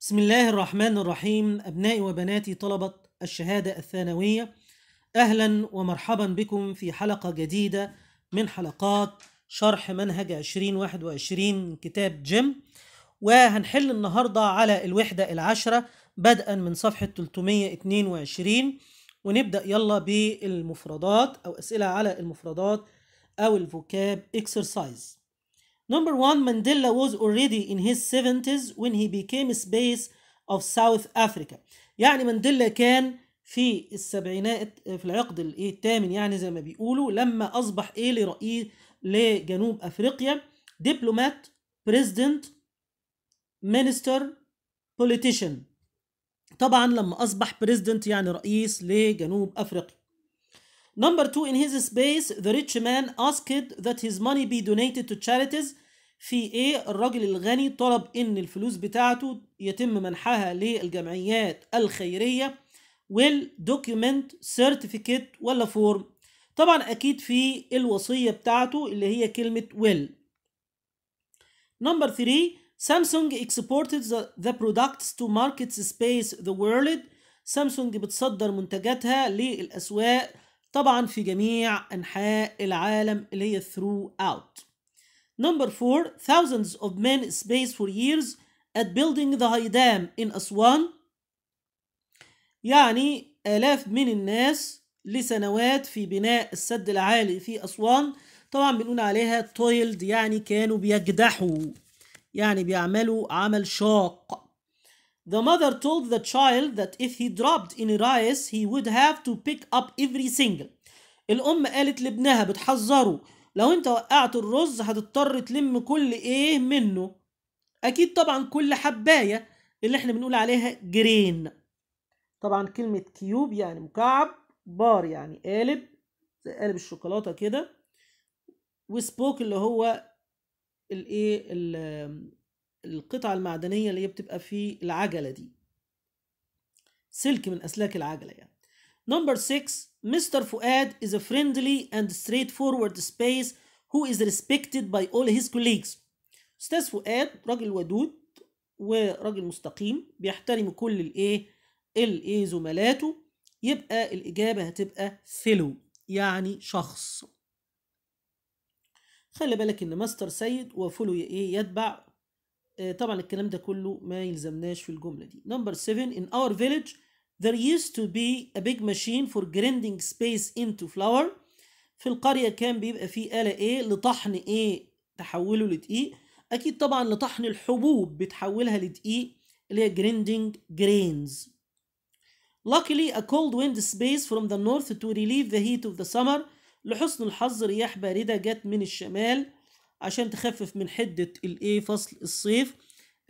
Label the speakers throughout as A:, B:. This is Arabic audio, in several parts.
A: بسم الله الرحمن الرحيم أبنائي وبناتي طلبة الشهادة الثانوية أهلا ومرحبا بكم في حلقة جديدة من حلقات شرح منهج 2021 من كتاب جيم وهنحل النهاردة على الوحدة العشرة بدءا من صفحة 322 ونبدأ يلا بالمفردات أو أسئلة على المفردات أو الفوكاب اكسرسايز Number one, Mandela was already in his 70s when he became space of South Africa. يعني مانديلا كان في السبعينات في العقد الايه الثامن يعني زي ما بيقولوا لما اصبح ايه لرئيس لجنوب افريقيا دبلومات بريزيدنت مينستر بوليتيشن طبعا لما اصبح بريزيدنت يعني رئيس لجنوب افريقيا Number two, in his space, the rich man asked that his money be donated to charities في ايه الراجل الغني طلب ان الفلوس بتاعته يتم منحها للجمعيات الخيريه والدوكيومنت سيرتيفيكيت ولا فورم طبعا اكيد في الوصيه بتاعته اللي هي كلمه ويل نمبر 3 سامسونج exported the products to markets space the world سامسونج بتصدر منتجاتها للاسواق طبعا في جميع انحاء العالم اللي هي throughout Number four, thousands of men space for years at building the high dam in Aswan. يعني آلاف من الناس لسنوات في بناء السد العالي في أسوان طبعا بنقول عليها تويلد يعني كانوا بيجدحوا يعني بيعملوا عمل شاق The mother told the child that if he dropped in a rice he would have to pick up every single الأم قالت لابنها بتحذره لو انت وقعت الرز هتضطر تلم كل ايه منه اكيد طبعا كل حبايه اللي احنا بنقول عليها جرين طبعا كلمه كيوب يعني مكعب بار يعني قالب زي قالب الشوكولاته كده وسبوك اللي هو الايه القطعه المعدنيه اللي هي بتبقى في العجله دي سلك من اسلاك العجله يعني نمبر 6 Mr. Fuad is a friendly and straightforward space who is respected by all his colleagues. أستاذ فؤاد راجل ودود وراجل مستقيم بيحترم كل الايه الايه زملاته يبقى الإجابة هتبقى فيلو يعني شخص خلي بالك إن ماستر سيد وفولو إيه يتبع آه، طبعا الكلام ده كله ما يلزمناش في الجملة دي نمبر 7 in our village there used to be a big machine for grinding space into flour في القرية كان بيبقى في آلة إيه لطحن إيه تحوله لدقيق أكيد طبعا لطحن الحبوب بتحولها لدقيق اللي هي grinding grains Luckily a cold wind space from the north to relieve the heat of the summer لحسن الحظ رياح باردة جت من الشمال عشان تخفف من حدة الايه فصل الصيف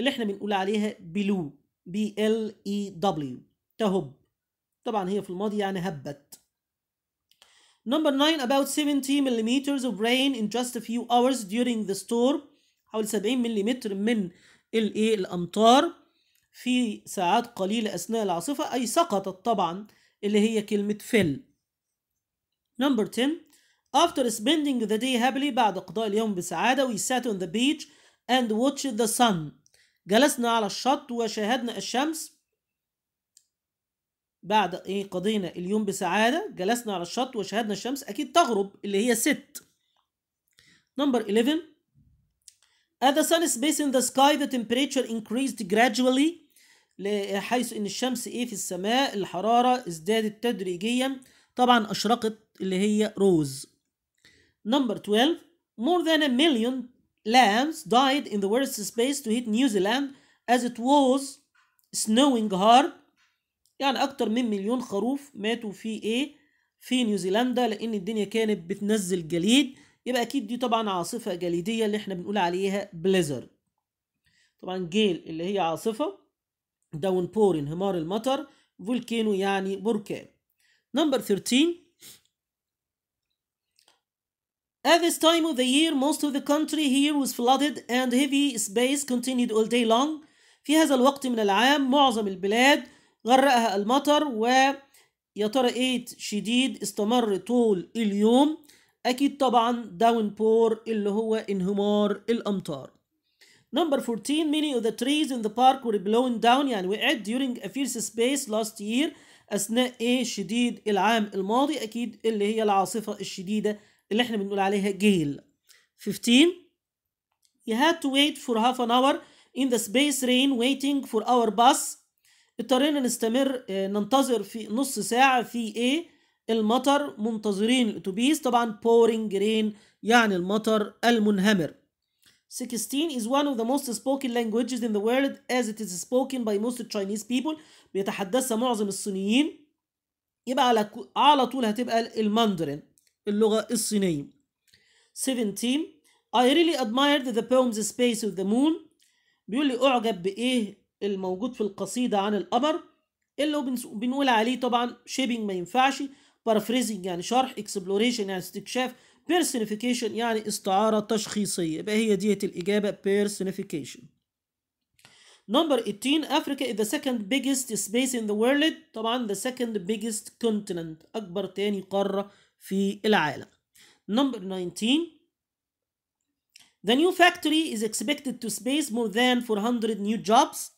A: اللي احنا بنقول عليها بلو بي ال اي دبليو تهب طبعا هي في الماضي يعني هبت Number 9 about 70 millimeters of rain in just a few hours during the storm حوالي 70 ملم من الايه الامطار في ساعات قليلة اثناء العاصفة اي سقطت طبعا اللي هي كلمة فل Number 10 After spending the day happily بعد قضاء اليوم بسعادة we sat on the beach and watched the sun جلسنا على الشط وشاهدنا الشمس بعد ايه قضينا اليوم بسعاده جلسنا على الشط وشاهدنا الشمس اكيد تغرب اللي هي ست نمبر 11 As the sun is in the sky the temperature increased gradually حيث ان الشمس ايه في السماء الحراره ازدادت تدريجيا طبعا اشرقت اللي هي روز نمبر 12 more than a million lambs died in the worst space to hit New Zealand as it was snowing hard يعني أكتر من مليون خروف ماتوا في إيه في نيوزيلندا لأن الدنيا كانت بتنزل جليد يبقى أكيد دي طبعا عاصفة جليدية اللي إحنا بنقول عليها بليزر طبعا جيل اللي هي عاصفة داون بور انهمار المطر فولكينو يعني بركان نمبر 13 At this time of the year, most of the country here was flooded and heavy space continued all day long. في هذا الوقت من العام معظم البلاد غرقها المطر ويا ترى ايه شديد استمر طول اليوم اكيد طبعا داون بور اللي هو انهمار الامطار Number 14 many of the trees in the park were blown down يعني وقعت during a fierce space last year اثناء ايه شديد العام الماضي اكيد اللي هي العاصفه الشديده اللي احنا بنقول عليها جيل 15 you had to wait for half an hour in the space rain waiting for our bus اضطرينا نستمر آه، ننتظر في نص ساعة في ايه المطر منتظرين الاتوبيس طبعا pouring rain يعني المطر المنهمر 16 is one of the most spoken languages in the world as it is spoken by most Chinese people بيتحدثها معظم الصينيين يبقى على على طول هتبقى الماندرين اللغة الصينية 17 I really admired the poem's Space of the Moon بيقول لي أعجب بإيه الموجود في القصيدة عن القمر اللي بنقول عليه طبعا شيبنج ما ينفعش بارافريزنج يعني شرح اكسبلوريشن يعني استكشاف بيرسونيفيكيشن يعني استعارة تشخيصية يبقى هي ديت الإجابة بيرسونيفيكيشن نمبر 18 افريكا is the second biggest space in the world طبعا the second biggest continent أكبر تاني قارة في العالم نمبر 19 The new factory is expected to space more than 400 new jobs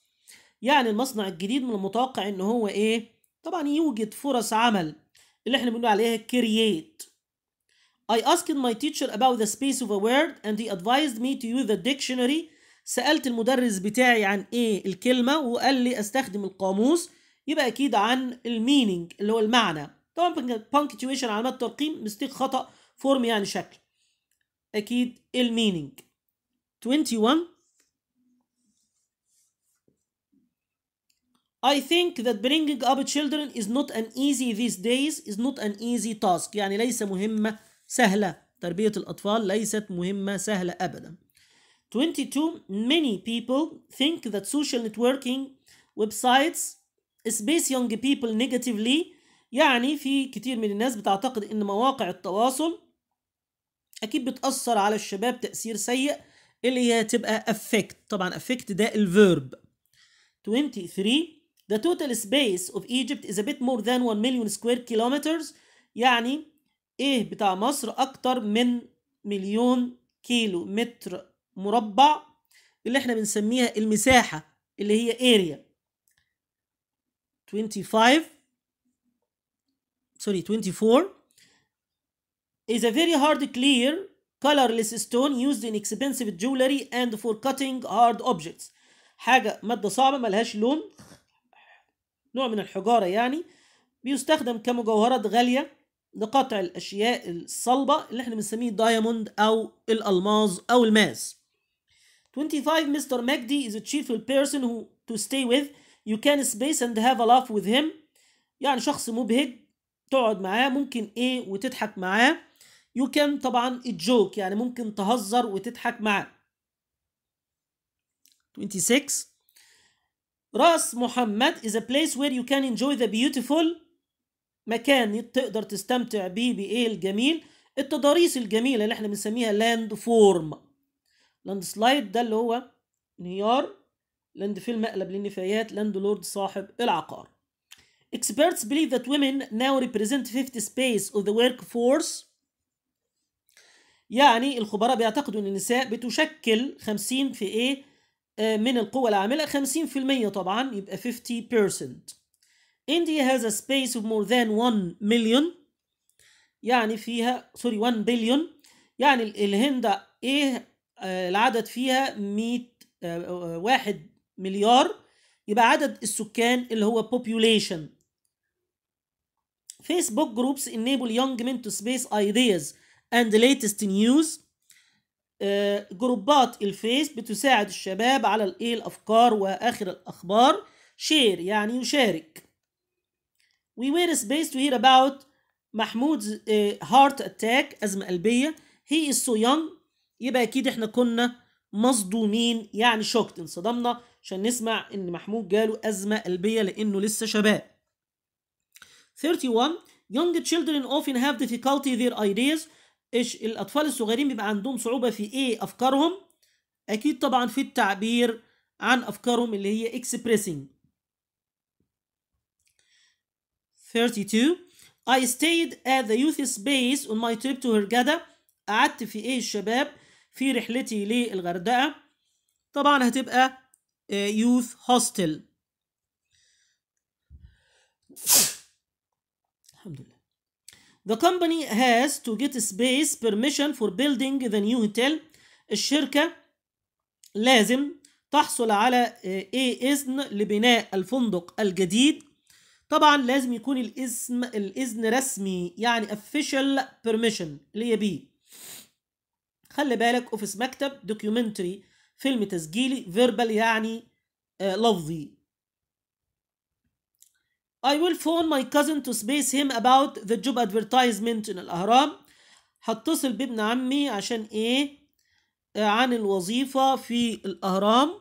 A: يعني المصنع الجديد من المتوقع ان هو ايه طبعا يوجد فرص عمل اللي احنا بنقول عليها create I asked my teacher about the space of a word and he advised me to use the dictionary سألت المدرس بتاعي عن ايه الكلمة وقال لي استخدم القاموس يبقى اكيد عن الميننج اللي هو المعنى طبعا punctuation علامات ترقيم مستيق خطأ فورم يعني شكل اكيد الميننج 21 I think that bringing up children is not an easy these days is not an easy task يعني ليس مهمة سهلة تربية الأطفال ليست مهمة سهلة أبدا 22 many people think that social networking websites space young people negatively يعني في كتير من الناس بتعتقد إن مواقع التواصل أكيد بتأثر على الشباب تأثير سيء اللي هي تبقى affect طبعا affect ده الفيرب 23 The total space of Egypt is a bit more than 1 million square kilometers يعني ايه بتاع مصر اكتر من مليون كيلو متر مربع اللي احنا بنسميها المساحة اللي هي area 25 sorry 24 is a very hard clear colorless stone used in expensive jewelry and for cutting hard objects حاجة مادة صعبة ملهاش لون نوع من الحجارة يعني بيستخدم كمجوهرات غالية لقطع الأشياء الصلبة اللي احنا بنسميه دايموند أو الألماز أو الماس 25 مستر ماجدي is a cheerful person who to stay with you can space and have a laugh with him يعني شخص مبهج تقعد معاه ممكن ايه وتضحك معاه you can طبعا الجوك يعني ممكن تهزر وتضحك معاه 26 راس محمد is a place where you can enjoy the beautiful مكان تقدر تستمتع بيه بايه الجميل التضاريس الجميله اللي احنا بنسميها لاند فورم لاند سلايد ده اللي هو انهيار لاند في المقلب للنفايات لاند لورد صاحب العقار experts believe that women now represent 50 space of the workforce يعني الخبراء بيعتقدوا ان النساء بتشكل 50 في ايه من القوة العاملة 50% طبعا يبقى 50% India has a space of more than 1 million يعني فيها سوري 1 بليون يعني الهند ايه العدد فيها 100 1 مليار يبقى عدد السكان اللي هو population Facebook groups enable young men to space ideas and the latest news آه، جروبات الفيس بتساعد الشباب على الايه الافكار واخر الاخبار شير يعني يشارك we were space to hear about محمود's آه، heart attack أزمة قلبية he is so young يبقى أكيد إحنا كنا مصدومين يعني شوكت انصدمنا عشان نسمع إن محمود جاله أزمة قلبية لأنه لسه شباب 31 young children often have difficulty their ideas ايش الاطفال الصغيرين بيبقى عندهم صعوبه في ايه افكارهم اكيد طبعا في التعبير عن افكارهم اللي هي expressing 32 I stayed at the youth space on my trip to Hurghada قعدت في ايه الشباب في رحلتي للغردقه طبعا هتبقى آه، youth hostel The company has to get space permission for building the new hotel الشركة لازم تحصل على آه، ايه إذن لبناء الفندق الجديد طبعا لازم يكون الاسم الإذن رسمي يعني official permission اللي هي بي خلي بالك اوفيس مكتب دوكيومنتري فيلم تسجيلي فيربال يعني آه لفظي I will phone my cousin to space him about the job advertisement in الأهرام هتصل بابن عمي عشان إيه عن الوظيفة في الأهرام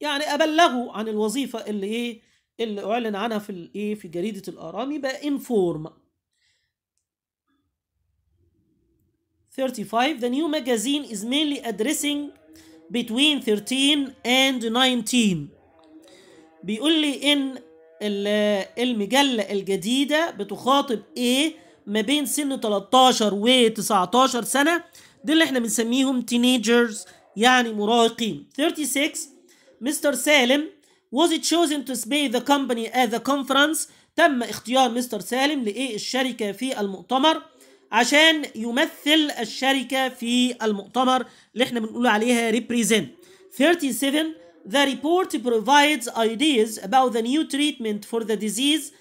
A: يعني أبلغه عن الوظيفة اللي إيه اللي أعلن عنها في الإيه في جريدة الأهرام يبقى inform 35 the new magazine is mainly addressing between 13 and 19 بيقول لي إن المجلة الجديدة بتخاطب ايه ما بين سن 13 و 19 سنة دي اللي احنا بنسميهم تينيجرز يعني مراهقين 36 مستر سالم was it chosen to speak the company at the conference تم اختيار مستر سالم لإيه الشركة في المؤتمر عشان يمثل الشركة في المؤتمر اللي احنا بنقول عليها represent 37 The report provides ideas about the new treatment for the disease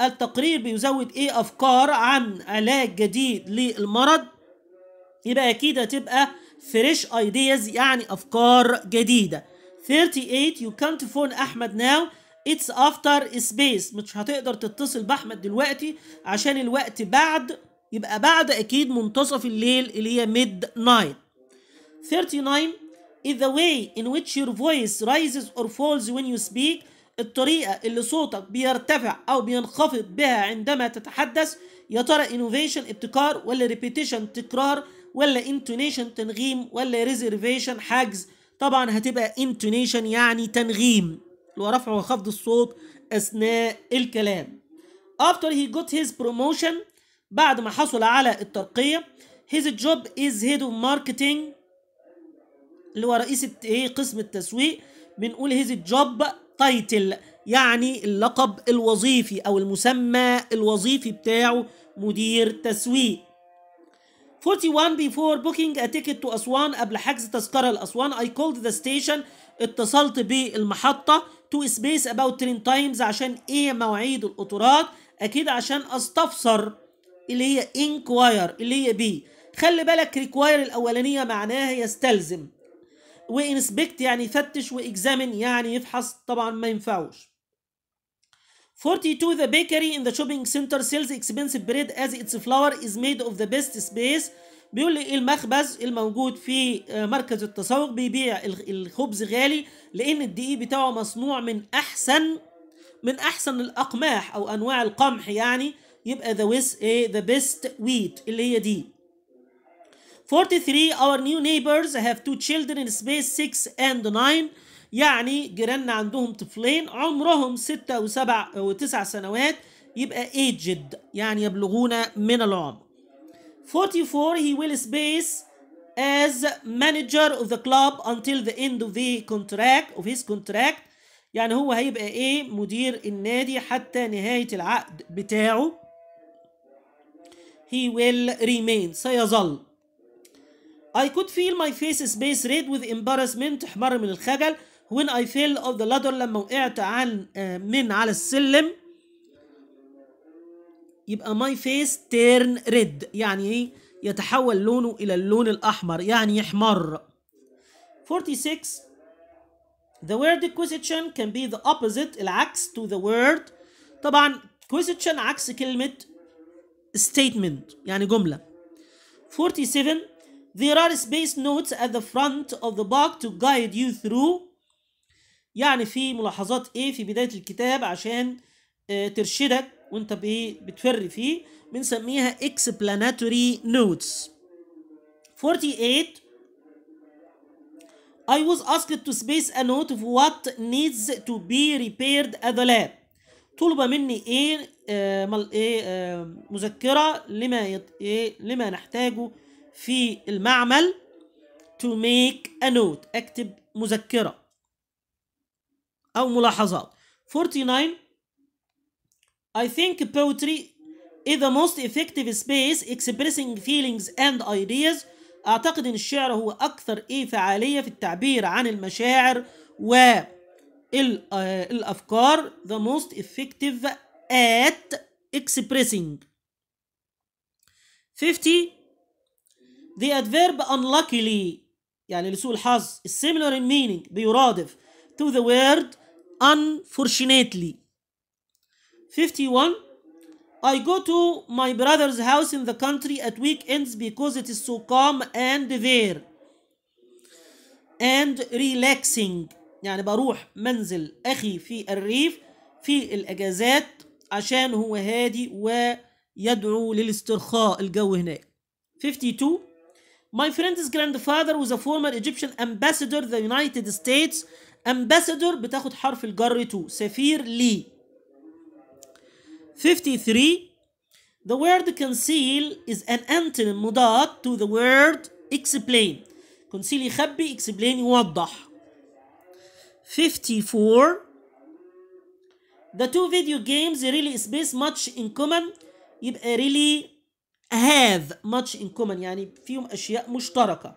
A: التقرير بيزود ايه افكار عن علاج جديد للمرض يبقى اكيد هتبقى فريش ideas يعني افكار جديده 38 you can't phone احمد now it's after space مش هتقدر تتصل باحمد دلوقتي عشان الوقت بعد يبقى بعد اكيد منتصف الليل اللي هي midnight. 39 is the way in which your voice rises or falls when you speak الطريقة اللي صوتك بيرتفع أو بينخفض بها عندما تتحدث يا ترى innovation ابتكار ولا repetition تكرار ولا intonation تنغيم ولا reservation حجز طبعا هتبقى intonation يعني تنغيم اللي هو رفع وخفض الصوت أثناء الكلام after he got his promotion بعد ما حصل على الترقية his job is head of marketing اللي هو رئيس ايه قسم التسويق بنقول هيز جوب تايتل يعني اللقب الوظيفي او المسمى الوظيفي بتاعه مدير تسويق 41 before booking a ticket to أسوان قبل حجز تذكرة لأسوان I called the station اتصلت بالمحطة to space about train times عشان إيه مواعيد القطارات أكيد عشان أستفسر اللي هي inquire اللي هي بي خلي بالك require الأولانية معناها يستلزم وانسبكت يعني فتش واكزامن يعني يفحص طبعا ما ينفعوش 42 the bakery in the shopping center sells expensive bread as its flour is made of the best space بيقول لي إيه المخبز الموجود في آه، مركز التسوق بيبيع الخبز غالي لان الدقيق بتاعه مصنوع من احسن من احسن الاقماح او انواع القمح يعني يبقى the with إيه، the best wheat اللي هي دي 43 our new neighbors have two children in space 6 and 9 يعني جيراننا عندهم طفلين عمرهم 6 و7 و9 سنوات يبقى aged يعني يبلغون من العمر 44 he will space as manager of the club until the end of the contract of his contract يعني هو هيبقى ايه مدير النادي حتى نهاية العقد بتاعه he will remain سيظل I could feel my face space red with embarrassment احمر من الخجل when I fell off the ladder لما وقعت عن من على السلم يبقى my face turn red يعني ايه يتحول لونه الى اللون الاحمر يعني يحمر 46 the word question can be the opposite العكس to the word طبعا question عكس كلمة statement يعني جملة 47 There are space notes at the front of the book to guide you through يعني في ملاحظات ايه في بداية الكتاب عشان ترشدك وانت بتفر فيه بنسميها explanatory notes 48 I was asked to space a note of what needs to be repaired at the lab طلب مني ايه آه ايه آه مذكره لما ايه لما نحتاجه في المعمل to make a note اكتب مذكرة أو ملاحظات 49 I think poetry is the most effective space expressing feelings and ideas أعتقد إن الشعر هو أكثر إيه فعالية في التعبير عن المشاعر والأفكار the most effective at expressing 50 The adverb unluckily يعني لسوء الحظ is similar in meaning بيرادف to the word unfortunately 51 I go to my brother's house in the country at weekends because it is so calm and there and relaxing يعني بروح منزل أخي في الريف في الأجازات عشان هو هادي ويدعو للاسترخاء الجو هناك 52 My friend's grandfather was a former Egyptian ambassador to the United States. Ambassador بتاخد حرف الجر to سفير لي. 53 The word conceal is an antonym مضاد to the word explain. conceal يخبي explain يوضح. 54 The two video games really space much in common يبقى really have much in common يعني فيهم أشياء مشتركة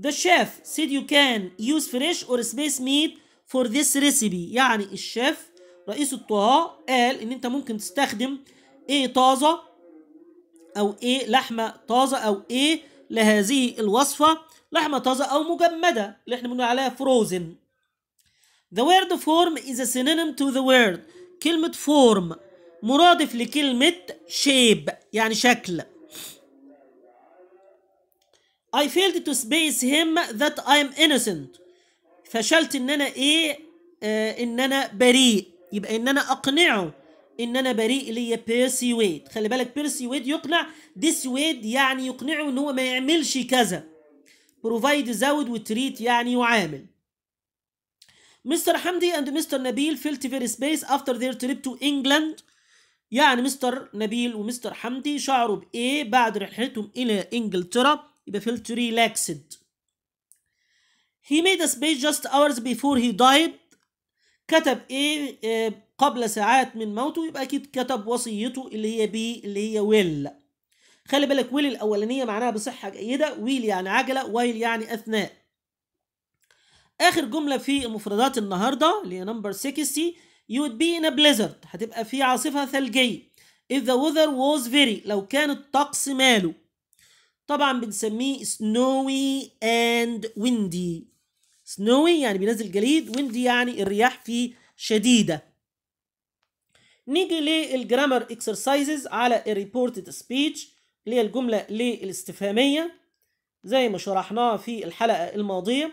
A: The chef said you can use fresh or space meat for this recipe يعني الشيف رئيس الطهاء قال إن أنت ممكن تستخدم إيه طازة أو إيه لحمة طازة أو إيه لهذه الوصفة لحمة طازة أو مجمدة اللي احنا بنقول عليها frozen The word form is a synonym to the word كلمة form مرادف لكلمة شيب يعني شكل I failed to space him that I'm innocent فشلت ان انا ايه آه ان انا بريء يبقى ان انا اقنعه ان انا بريء ليا بيرسيويد خلي بالك بيرسيويد يقنع ديسويد يعني يقنعه ان هو ما يعملش كذا بروفايد زود وتريت يعني يعامل مستر حمدي and مستر نبيل felt very space after their trip to England يعني مستر نبيل ومستر حمدي شعروا بايه بعد رحلتهم الى انجلترا يبقى فيلت ريلاكسد he made a speech just hours before he died كتب ايه, آه، قبل ساعات من موته يبقى اكيد كتب وصيته اللي هي بي اللي هي ويل خلي بالك ويل الاولانيه معناها بصحه جيده ويل يعني عجله ويل يعني اثناء اخر جمله في مفردات النهارده اللي هي نمبر 60 you would be in a blizzard هتبقى في عاصفة ثلجية if the weather was very لو كان الطقس ماله طبعا بنسميه snowy and windy snowy يعني بينزل جليد windy يعني الرياح فيه شديدة نيجي للجرامر اكسرسايزز على الريبورتد سبيتش اللي هي الجملة للاستفهامية زي ما شرحناها في الحلقة الماضية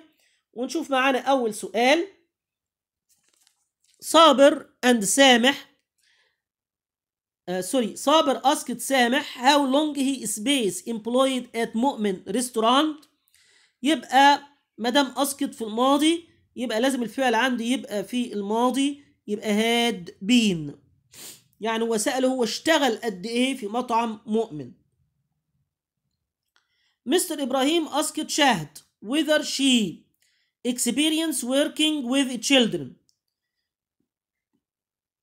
A: ونشوف معانا أول سؤال صابر اند سامح آه، سوري صابر اسكت سامح هاو لونج هي سبيس امبلويد ات مؤمن ريستورانت يبقى مدام اسكت في الماضي يبقى لازم الفعل عندي يبقى في الماضي يبقى هاد بين يعني هو سأله هو اشتغل قد ايه في مطعم مؤمن مستر ابراهيم اسكت شاهد whether she experience working with children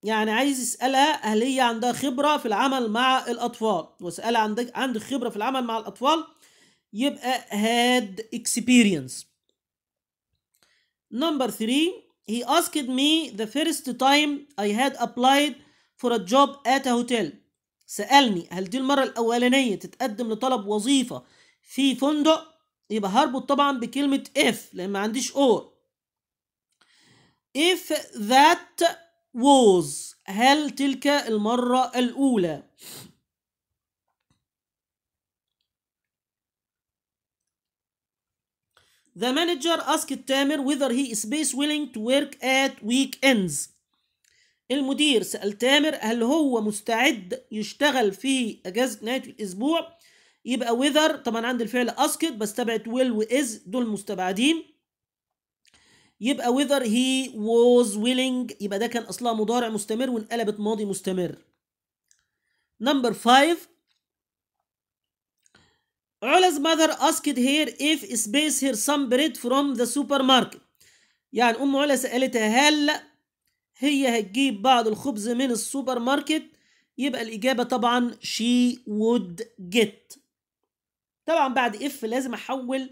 A: يعني عايز يسألها هل هي عندها خبرة في العمل مع الأطفال وسألها عندك عندك خبرة في العمل مع الأطفال يبقى had experience number three he asked me the first time I had applied for a job at a hotel سألني هل دي المرة الأولانية تتقدم لطلب وظيفة في فندق يبقى هربط طبعا بكلمة if لأن ما عنديش or if that was هل تلك المرة الأولى The manager asked Tamer whether he is best willing to work at weekends. المدير سأل تامر هل هو مستعد يشتغل في أجازة نهاية الأسبوع يبقى whether طبعا عند الفعل asked بستبعد will و is دول مستبعدين يبقى whether he was willing يبقى ده كان اصلها مضارع مستمر وانقلبت ماضي مستمر نمبر 5 Ola's mother asked her if space her some bread from the supermarket يعني ام علا سالتها هل هي هتجيب بعض الخبز من السوبر ماركت يبقى الاجابه طبعا she would get طبعا بعد اف لازم احول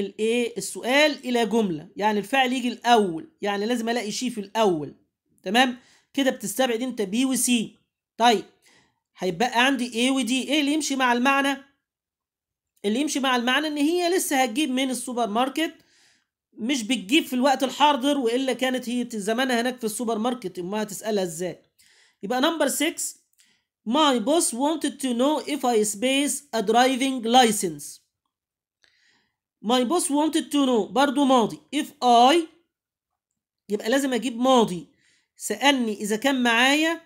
A: الايه السؤال الى جمله يعني الفعل يجي الاول يعني لازم الاقي شيء في الاول تمام كده بتستبعد انت بي وسي طيب هيبقى عندي ايه ودي ايه اللي يمشي مع المعنى اللي يمشي مع المعنى ان هي لسه هتجيب من السوبر ماركت مش بتجيب في الوقت الحاضر والا كانت هي زمانها هناك في السوبر ماركت امها هتسالها ازاي يبقى نمبر 6 My boss wanted to know if I space a driving license My boss wanted to know برضو ماضي if I يبقى لازم اجيب ماضي سألني إذا كان معايا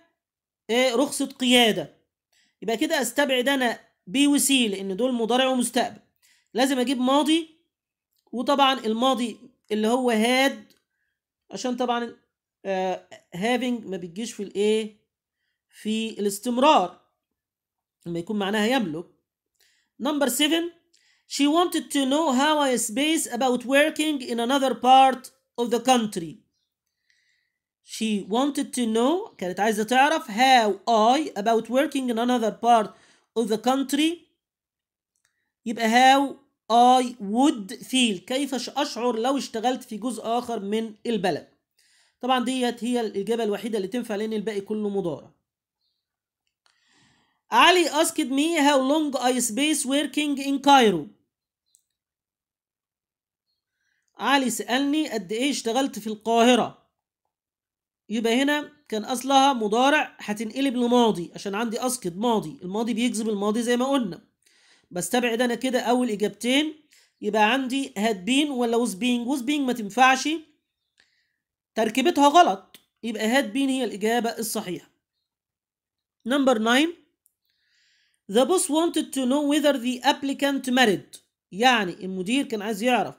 A: آه، رخصة قيادة يبقى كده استبعد أنا بي وسي لأن دول مضارع ومستقبل لازم أجيب ماضي وطبعا الماضي اللي هو هاد عشان طبعا هافينج آه، ما بتجيش في الايه في الاستمرار لما يكون معناها يملك نمبر 7 She wanted to know how I space about working in another part of the country. She wanted to know كانت عايزة تعرف how I about working in another part of the country يبقى how I would feel كيف أشعر لو اشتغلت في جزء آخر من البلد طبعا ديت هي الإجابة الوحيدة اللي تنفع لأن الباقي كله مضارع Ali asked me how long I space working in Cairo. علي سألني قد إيه اشتغلت في القاهرة يبقى هنا كان أصلها مضارع هتنقلب لماضي عشان عندي اسكت ماضي الماضي بيجذب الماضي زي ما قلنا بستبعد أنا كده أول إجابتين يبقى عندي هاد بين ولا وز بينج وز بينج ما تنفعش تركيبتها غلط يبقى هاد بين هي الإجابة الصحيحة نمبر 9 The boss wanted to know whether the applicant married يعني المدير كان عايز يعرف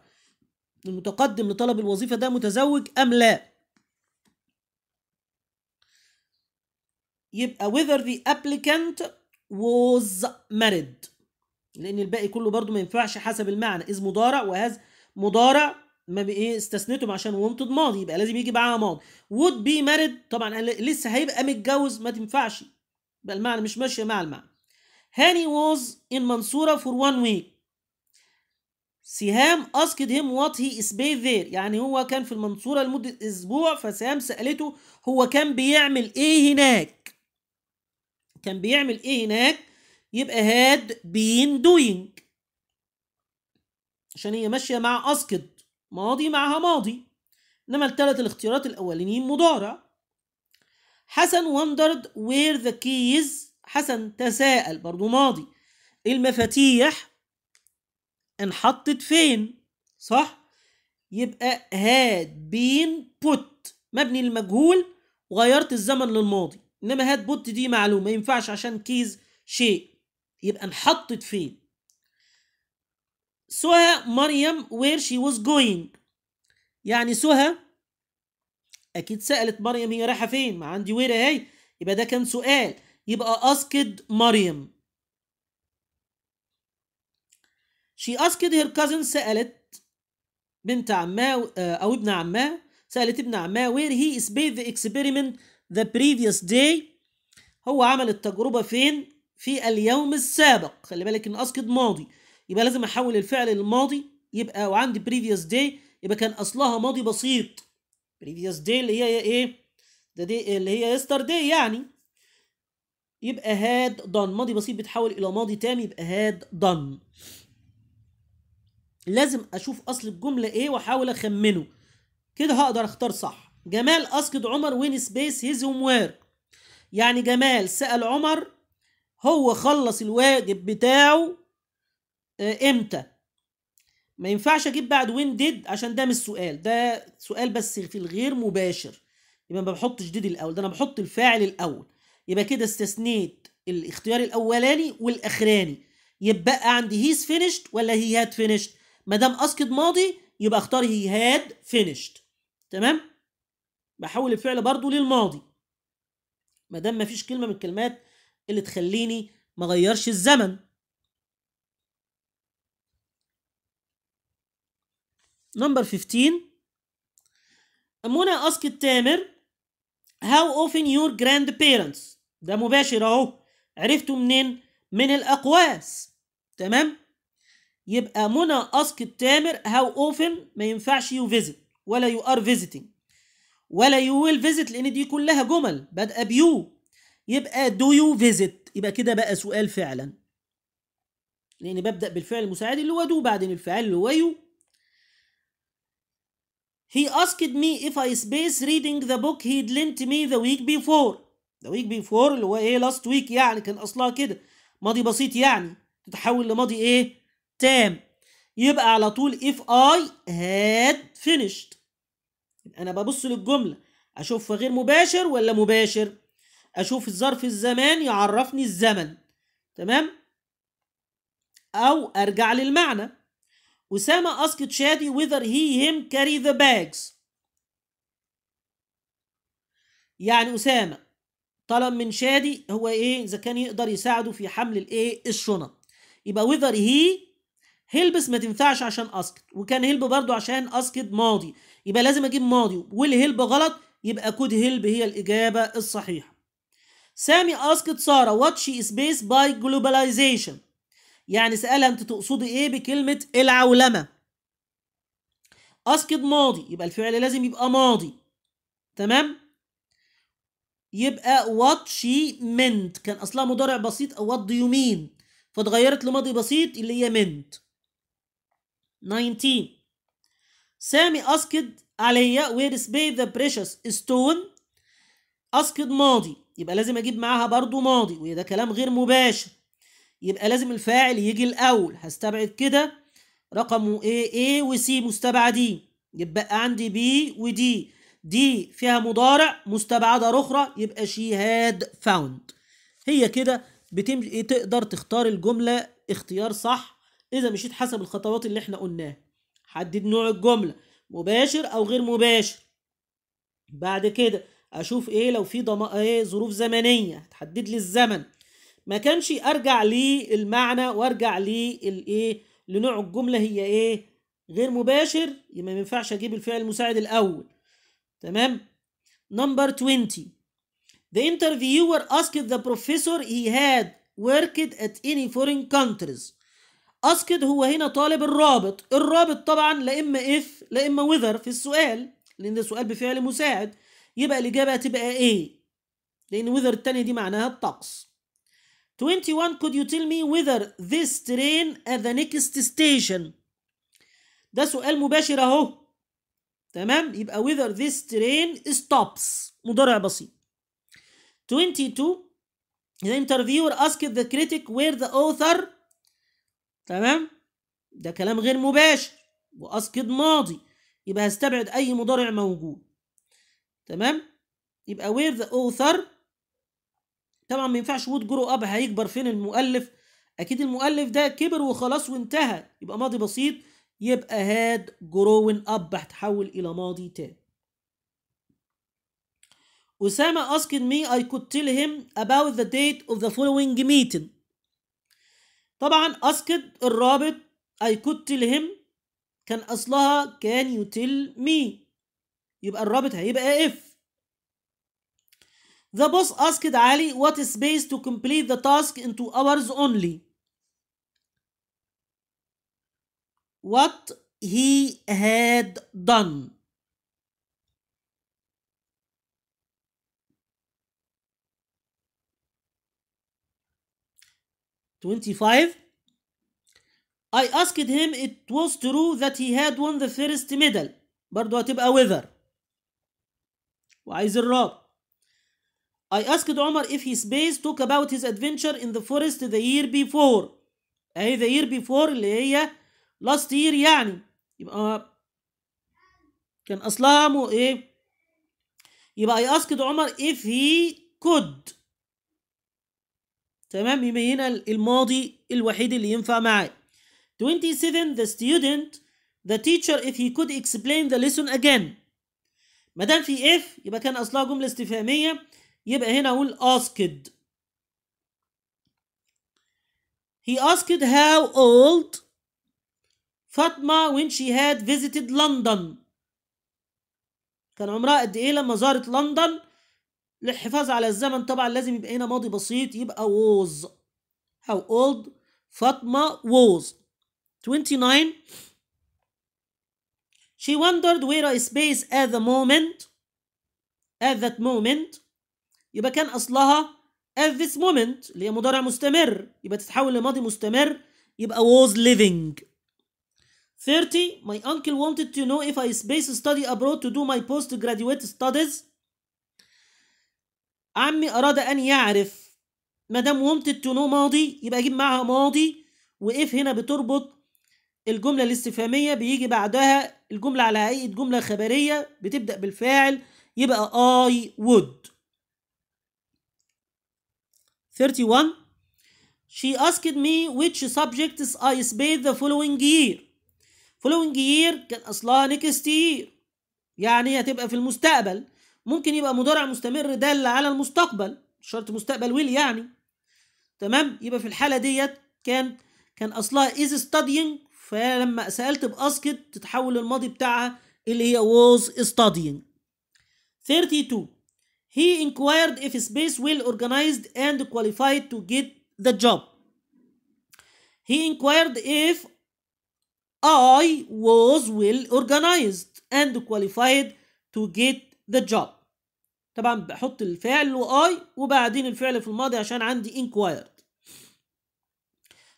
A: المتقدم لطلب الوظيفة ده متزوج أم لا يبقى whether the applicant was married لأن الباقي كله برضو ما ينفعش حسب المعنى إذ مضارع وهذا مضارع ما ايه استثنتهم عشان wanted ماضي يبقى لازم يجي معاها ماضي would be married طبعا لسه هيبقى متجوز ما تنفعش يبقى المعنى مش ماشية مع المعنى هاني was in Mansoura for one week. سهام asked him what he is paid there يعني هو كان في المنصورة لمدة أسبوع فسهام سألته هو كان بيعمل إيه هناك كان بيعمل إيه هناك يبقى had been doing عشان هي ماشية مع أسكد ماضي معها ماضي إنما الثلاث الاختيارات الأولانيين مضارع حسن wondered where the keys حسن تساءل برضو ماضي إيه المفاتيح انحطت فين صح يبقى هاد بين بوت مبني للمجهول وغيرت الزمن للماضي انما هاد بوت دي معلومه ما ينفعش عشان كيز شيء يبقى انحطت فين سوها مريم وير شي واز جوينج يعني سوها اكيد سالت مريم هي رايحه فين ما عندي وير اهي يبقى ده كان سؤال يبقى أسكد مريم شي أسكد هير كازن سألت بنت عماه أو ابن عماه سألت ابن عماه where he is paid the experiment the previous day هو عمل التجربة فين؟ في اليوم السابق خلي بالك إن أسكد ماضي يبقى لازم أحول الفعل للماضي يبقى وعندي previous day يبقى كان أصلها ماضي بسيط previous day اللي هي إيه؟ ده دي اللي هي yesterday يعني يبقى هاد ضن ماضي بسيط بيتحول الى ماضي تام يبقى هاد ضن لازم اشوف اصل الجمله ايه واحاول اخمنه كده هقدر اختار صح جمال اسكد عمر وين سبيس هيز هوم وير يعني جمال سال عمر هو خلص الواجب بتاعه آه، امتى ما ينفعش اجيب بعد وين ديد عشان ده مش سؤال ده سؤال بس في الغير مباشر يبقى ما بحطش ديد الاول ده انا بحط الفاعل الاول يبقى كده استثنيت الاختيار الاولاني والاخراني يبقى عندي هيز فينيشد ولا هي هاد فينيشد ما دام اسكت ماضي يبقى اختار هي هاد فينيشد تمام بحول الفعل برضو للماضي ما دام مفيش كلمه من الكلمات اللي تخليني ما غيرش الزمن نمبر 15 منى اسكت تامر هاو often your grandparents ده مباشر اهو عرفته منين من الاقواس تمام يبقى منى اسك التامر هاو often ما ينفعش يو فيزيت ولا يو ار فيزيتنج ولا يو ويل فيزيت لان دي كلها جمل بادئه بيو يبقى دو يو فيزيت يبقى كده بقى سؤال فعلا لان ببدا بالفعل المساعد اللي هو دو بعدين الفعل اللي هو يو He asked me if I space reading the book he'd lent me the week before. The week before اللي هو ايه last week يعني كان اصلها كده ماضي بسيط يعني تتحول لماضي ايه تام يبقى على طول if I had finished انا ببص للجملة اشوف غير مباشر ولا مباشر اشوف الظرف الزمان يعرفني الزمن تمام او ارجع للمعنى وسامة أسكت شادي whether he him carry the bags يعني أسامة طلب من شادي هو إيه إذا كان يقدر يساعده في حمل الإيه الشنط يبقى whether he هيلبس ما تنفعش عشان اسكت وكان هيلب برضو عشان اسكت ماضي يبقى لازم اجيب ماضي والهيلب غلط يبقى كود هيلب هي الاجابه الصحيحه سامي اسكت ساره وات شي از بيس باي جلوباليزيشن يعني سالها انت تقصدي ايه بكلمه العولمه أسكت ماضي يبقى الفعل لازم يبقى ماضي تمام يبقى وات شي منت كان اصلها مضارع بسيط او وات دو مين فاتغيرت لماضي بسيط اللي هي منت 19 سامي أسكت عليا وير سبي ذا بريشس ستون أسكت ماضي يبقى لازم اجيب معاها برضو ماضي وده كلام غير مباشر يبقى لازم الفاعل يجي الأول هستبعد كده رقمه A ايه وسي مستبعدين يبقى عندي B وD دي فيها مضارع مستبعدة أخرى يبقى شي هاد فاوند هي كده بتمشي إيه، تقدر تختار الجملة اختيار صح إذا مشيت حسب الخطوات اللي احنا قلناها حدد نوع الجملة مباشر أو غير مباشر بعد كده أشوف إيه لو في ايه ظروف زمنية هتحدد لي الزمن ما كانش ارجع للمعنى وارجع للايه لنوع الجمله هي ايه غير مباشر يبقى ما ينفعش اجيب الفعل المساعد الاول تمام نمبر 20 the interviewer asked the professor he had worked at any foreign countries asked هو هنا طالب الرابط الرابط طبعا لا اما if لا اما whether في السؤال لان ده سؤال بفعل مساعد يبقى الاجابه هتبقى ايه لان whether الثانيه دي معناها الطقس 21 could you tell me whether this train at the next station ده سؤال مباشر اهو تمام يبقى whether this train stops مضارع بسيط 22 the interviewer asked the critic where the author تمام ده كلام غير مباشر واسكد ماضي يبقى هستبعد اي مضارع موجود تمام يبقى where the author طبعا ما ينفعش وود جرو اب هيكبر فين المؤلف اكيد المؤلف ده كبر وخلاص وانتهى يبقى ماضي بسيط يبقى هاد جروين اب هتحول الى ماضي تاني أسامة asked me I could tell him about the date of the following meeting طبعا asked الرابط I could tell him كان أصلها can you tell me يبقى الرابط هيبقى اف The boss asked Ali what space to complete the task in two hours only. What he had done. Twenty-five. I asked him it was true that he had won the first medal. برضو هتبقى whether. وعايز الرابط. I asked Omar if his base talk about his adventure in the forest the year before اهي the year before اللي هي last year يعني يبقى كان اصلها مو ايه يبقى I asked عمر if he could تمام يبقى هنا الماضي الوحيد اللي ينفع معاه 27 the student the teacher if he could explain the lesson again ما دام في if يبقى كان اصلها جمله استفهاميه يبقى هنا اقول asked he asked how old Fatma when she had visited London كان عمرها قد ايه لما زارت لندن للحفاظ على الزمن طبعا لازم يبقى هنا ماضي بسيط يبقى was how old Fatma was 29 she wondered where is space at the moment at that moment يبقى كان اصلها at this moment اللي هي مضارع مستمر يبقى تتحول لماضي مستمر يبقى was living 30 my uncle wanted to know if I space study abroad to do my postgraduate studies عمي أراد أن يعرف ما دام wanted to know ماضي يبقى أجيب معها ماضي وإف هنا بتربط الجملة الاستفهامية بيجي بعدها الجملة على هيئة جملة خبرية بتبدأ بالفاعل يبقى I would 31 She asked me which subjects I spent the following year following year كان أصلها next year يعني هتبقى في المستقبل ممكن يبقى مضارع مستمر دال على المستقبل شرط مستقبل ويل يعني تمام يبقى في الحالة ديت كان كان أصلها is studying فلما سألت بأسكت تتحول الماضي بتاعها اللي هي was studying 32 He inquired if space well organized and qualified to get the job. He inquired if I was well organized and qualified to get the job. طبعا بحط الفعل واي وبعدين الفعل في الماضي عشان عندي inquired.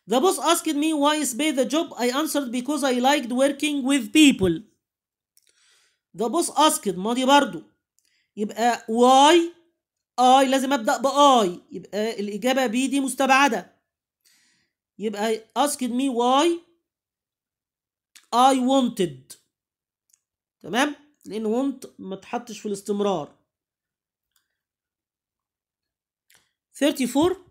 A: The boss asked me why is pay the job. I answered because I liked working with people. The boss asked ماضي برضو يبقى واي اي لازم ابدا باي يبقى الاجابه بي دي مستبعده يبقى اسكد مي واي اي wanted تمام لان want ما اتحطش في الاستمرار 34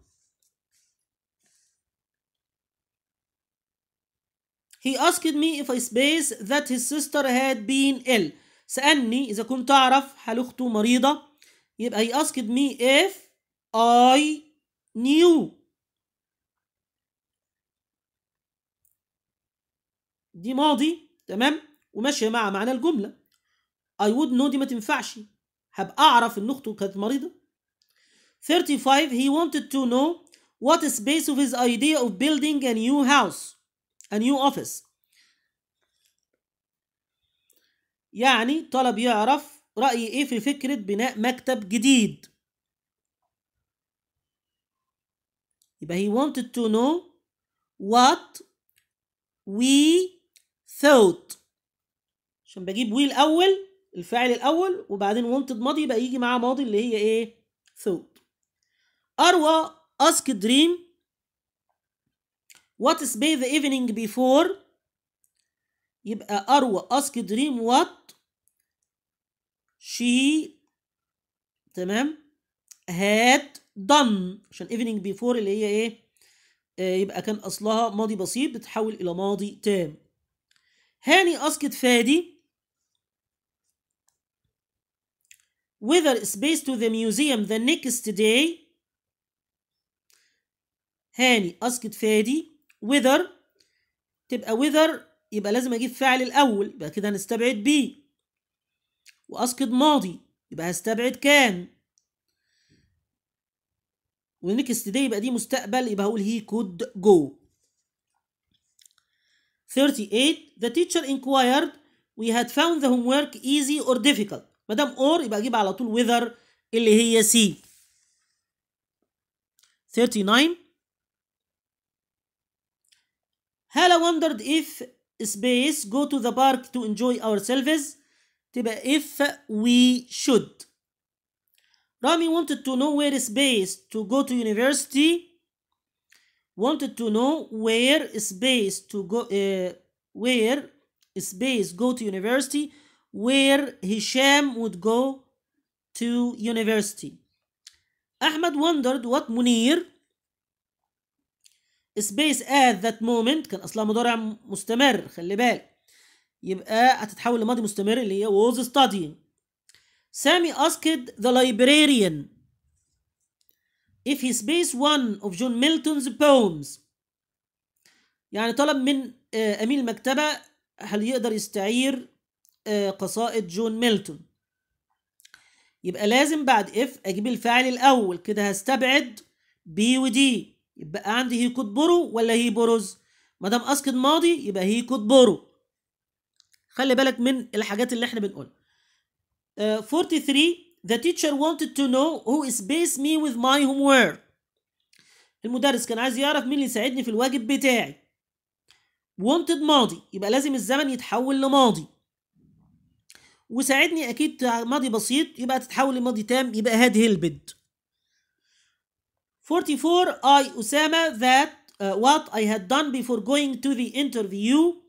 A: He asked me if I space that his sister had been ill سألني إذا كنت أعرف حال أخته مريضة يبقى he asked me if I knew دي ماضي تمام وماشية مع معنى الجملة I would know دي ما تنفعش هبقى أعرف إن أخته كانت مريضة 35 he wanted to know what space of his idea of building a new house a new office يعني طلب يعرف رأي إيه في فكرة بناء مكتب جديد يبقى he wanted to know what we thought عشان بجيب we الأول الفاعل الأول وبعدين wanted ماضي يبقى يجي معاه ماضي اللي هي إيه thought أروى ask dream what is be the evening before يبقى أروى ask dream what شي تمام هات done عشان evening before اللي هي ايه آه يبقى كان اصلها ماضي بسيط بتتحول الى ماضي تام هاني اسكت فادي whether space to the museum the next day هاني اسكت فادي whether تبقى whether يبقى لازم اجيب فاعل الاول يبقى كده هنستبعد بيه واسقط ماضي يبقى هستبعد كان والنكست دي يبقى دي مستقبل يبقى هقول he could go 38 the teacher inquired we had found the homework easy or difficult ما دام or يبقى اجيب على طول whether اللي هي سي 39 هلا wondered if space go to the park to enjoy ourselves تبقى if we should رامي wanted to know where is to go to university wanted to know where is to go uh, where is go to university where Hisham would go to university أحمد wondered what منير is at that moment كان أصلها مضارع مستمر خلي بالك يبقى هتتحول لماضي مستمر اللي هي was studying سامي asked the librarian if he space one of John Milton's poems يعني طلب من آه، أمين المكتبة هل يقدر يستعير آه، قصائد جون ميلتون يبقى لازم بعد اف اجيب الفاعل الاول كده هستبعد بي ودي يبقى عندي هي كود برو ولا هي بروز ما دام اسكت ماضي يبقى هي كود برو خلي بالك من الحاجات اللي احنا بنقولها uh, آه، 43 the teacher wanted to know who is space me with my homework المدرس كان عايز يعرف مين اللي يساعدني في الواجب بتاعي wanted ماضي يبقى لازم الزمن يتحول لماضي وساعدني اكيد ماضي بسيط يبقى تتحول لماضي تام يبقى هاد هيلبد 44 I أسامة that uh, what I had done before going to the interview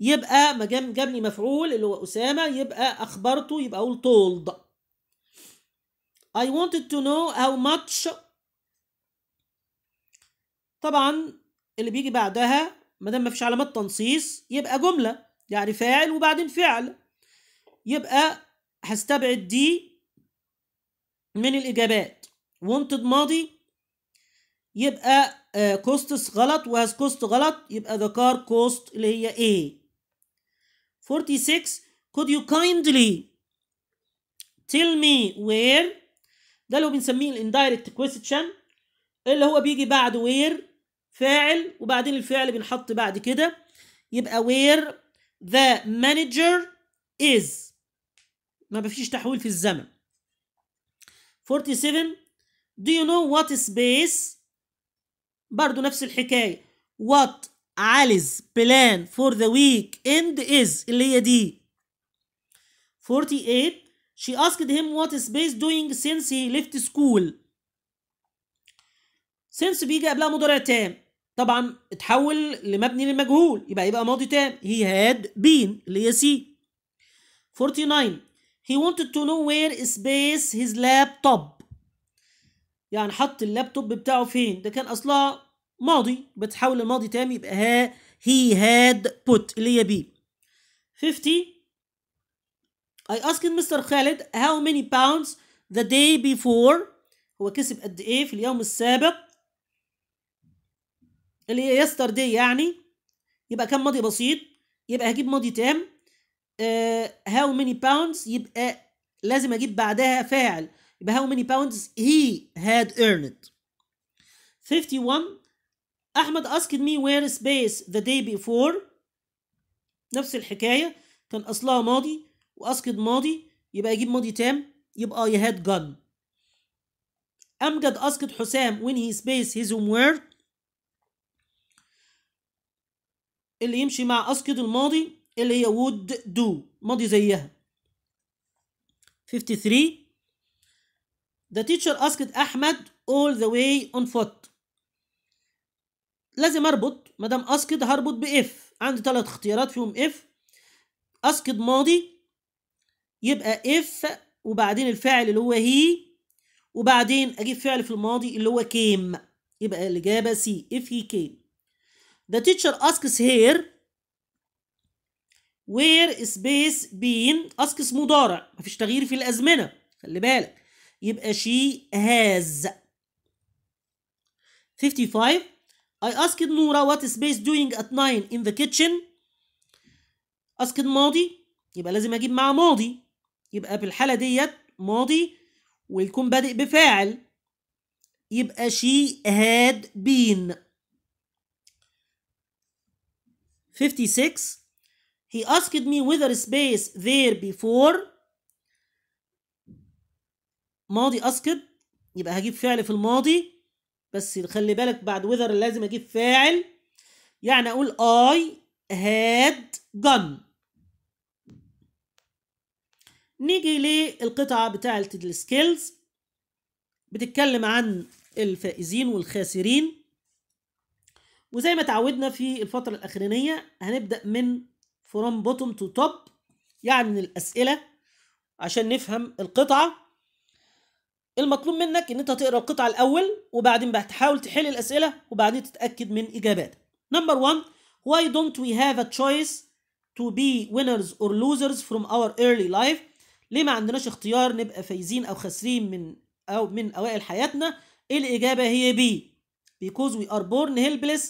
A: يبقى ما جاب مفعول اللي هو اسامه يبقى اخبرته يبقى اقول told I wanted to know how much طبعا اللي بيجي بعدها ما دام ما فيش علامات تنصيص يبقى جمله يعني فاعل وبعدين فعل يبقى هستبعد دي من الاجابات wanted ماضي يبقى كوستس آه، غلط وهاز كوست غلط يبقى ذكار كوست اللي هي ايه 46 could you kindly tell me where ده اللي هو بنسميه الاندايركت كويستشن اللي هو بيجي بعد where فاعل وبعدين الفعل بنحط بعد كده يبقى where the manager is ما بفيش تحويل في الزمن 47 do you know what space برضو نفس الحكاية what عالز بلان فور ذا ويك اند از اللي هي دي 48 she asked him what is space doing since he left school since بيجي قبلها مضارع تام طبعا اتحول لمبني للمجهول يبقى يبقى ماضي تام he had been اللي هي سي 49 he wanted to know where space his laptop يعني حط اللابتوب بتاعه فين ده كان اصلها ماضي بتحول الماضي تام يبقى ها هي هاد بوت اللي هي بي 50 I asked Mr. Khaled how many pounds the day before هو كسب قد ايه في اليوم السابق اللي هي yesterday يعني يبقى كم ماضي بسيط يبقى هجيب ماضي تام uh, how many pounds يبقى لازم اجيب بعدها فاعل يبقى how many pounds he had earned 51 أحمد asked me where space the day before نفس الحكاية كان أصلها ماضي وأسكت ماضي يبقى أجيب ماضي تام يبقى I had gone أمجد أسكت حسام when he space his homework اللي يمشي مع أسكت الماضي اللي هي would do ماضي زيها 53 The teacher asked أحمد all the way on foot لازم اربط ما دام اسقط هربط باف عندي ثلاث اختيارات فيهم اف اسقط ماضي يبقى اف وبعدين الفاعل اللي هو هي وبعدين اجيب فعل في الماضي اللي هو كيم يبقى الاجابه سي اف هي كيم The teacher asks here where space been asks مضارع مفيش تغيير في الازمنه خلي بالك يبقى she has 55 I asked Nora what is space doing at 9 in the kitchen asked ماضي يبقى لازم اجيب مع ماضي يبقى في الحالة ديت ماضي ويكون بادئ بفاعل يبقى she had been 56 he asked me whether space there before ماضي asked يبقى هجيب فعل في الماضي بس خلي بالك بعد وذر لازم اجيب فاعل يعني اقول I had جن نيجي للقطعة بتاعة السكيلز بتتكلم عن الفائزين والخاسرين وزي ما تعودنا في الفترة الأخرانية هنبدأ من فروم بوتوم تو توب يعني من الأسئلة عشان نفهم القطعة المطلوب منك ان انت تقرا القطعه الاول وبعدين بقى تحاول تحل الاسئله وبعدين تتاكد من اجاباتك نمبر 1 why don't we have a choice to be winners or losers from our early life ليه ما عندناش اختيار نبقى فايزين او خاسرين من او من اوائل حياتنا إيه الاجابه هي بي because we are born helpless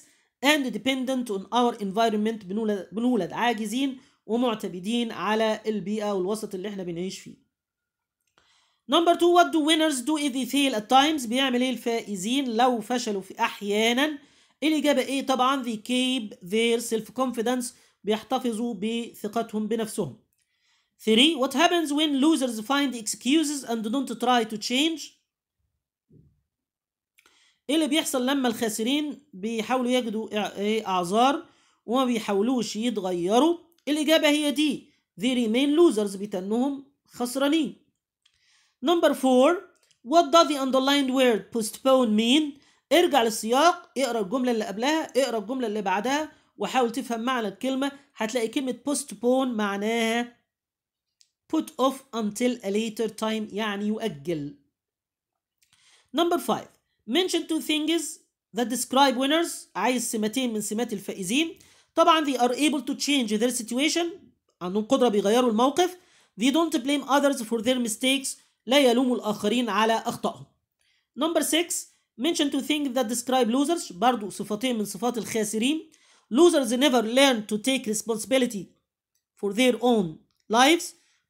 A: and dependent on our environment بنولد, بنولد عاجزين ومعتمدين على البيئه والوسط اللي احنا بنعيش فيه نمبر 2 وات دو وينرز دو اذ فيل ات تايمز بيعمل ايه الفائزين لو فشلوا في احيانا الاجابه ايه طبعا they keep their self confidence بيحتفظوا بثقتهم بنفسهم 3 what happens when losers find excuses and don't try to change ايه اللي بيحصل لما الخاسرين بيحاولوا يجدوا إيه، اعذار وما بيحاولوش يتغيروا الاجابه هي دي they remain losers بتنهم خسرانين نمبر 4 what does the underlined word postpone mean ارجع للسياق اقرا الجمله اللي قبلها اقرا الجمله اللي بعدها وحاول تفهم معنى الكلمه هتلاقي كلمه postpone معناها put off until a later time يعني يؤجل number 5 mention two things that describe winners عايز سمتين من سمات الفائزين طبعا they are able to change their situation عندهم قدرة بيغيروا الموقف they don't blame others for their mistakes لا يلوموا الآخرين على أخطائهم. نمبر 6 mention two things that describe losers برضو صفتين من صفات الخاسرين. Losers never learn to take responsibility for their own lives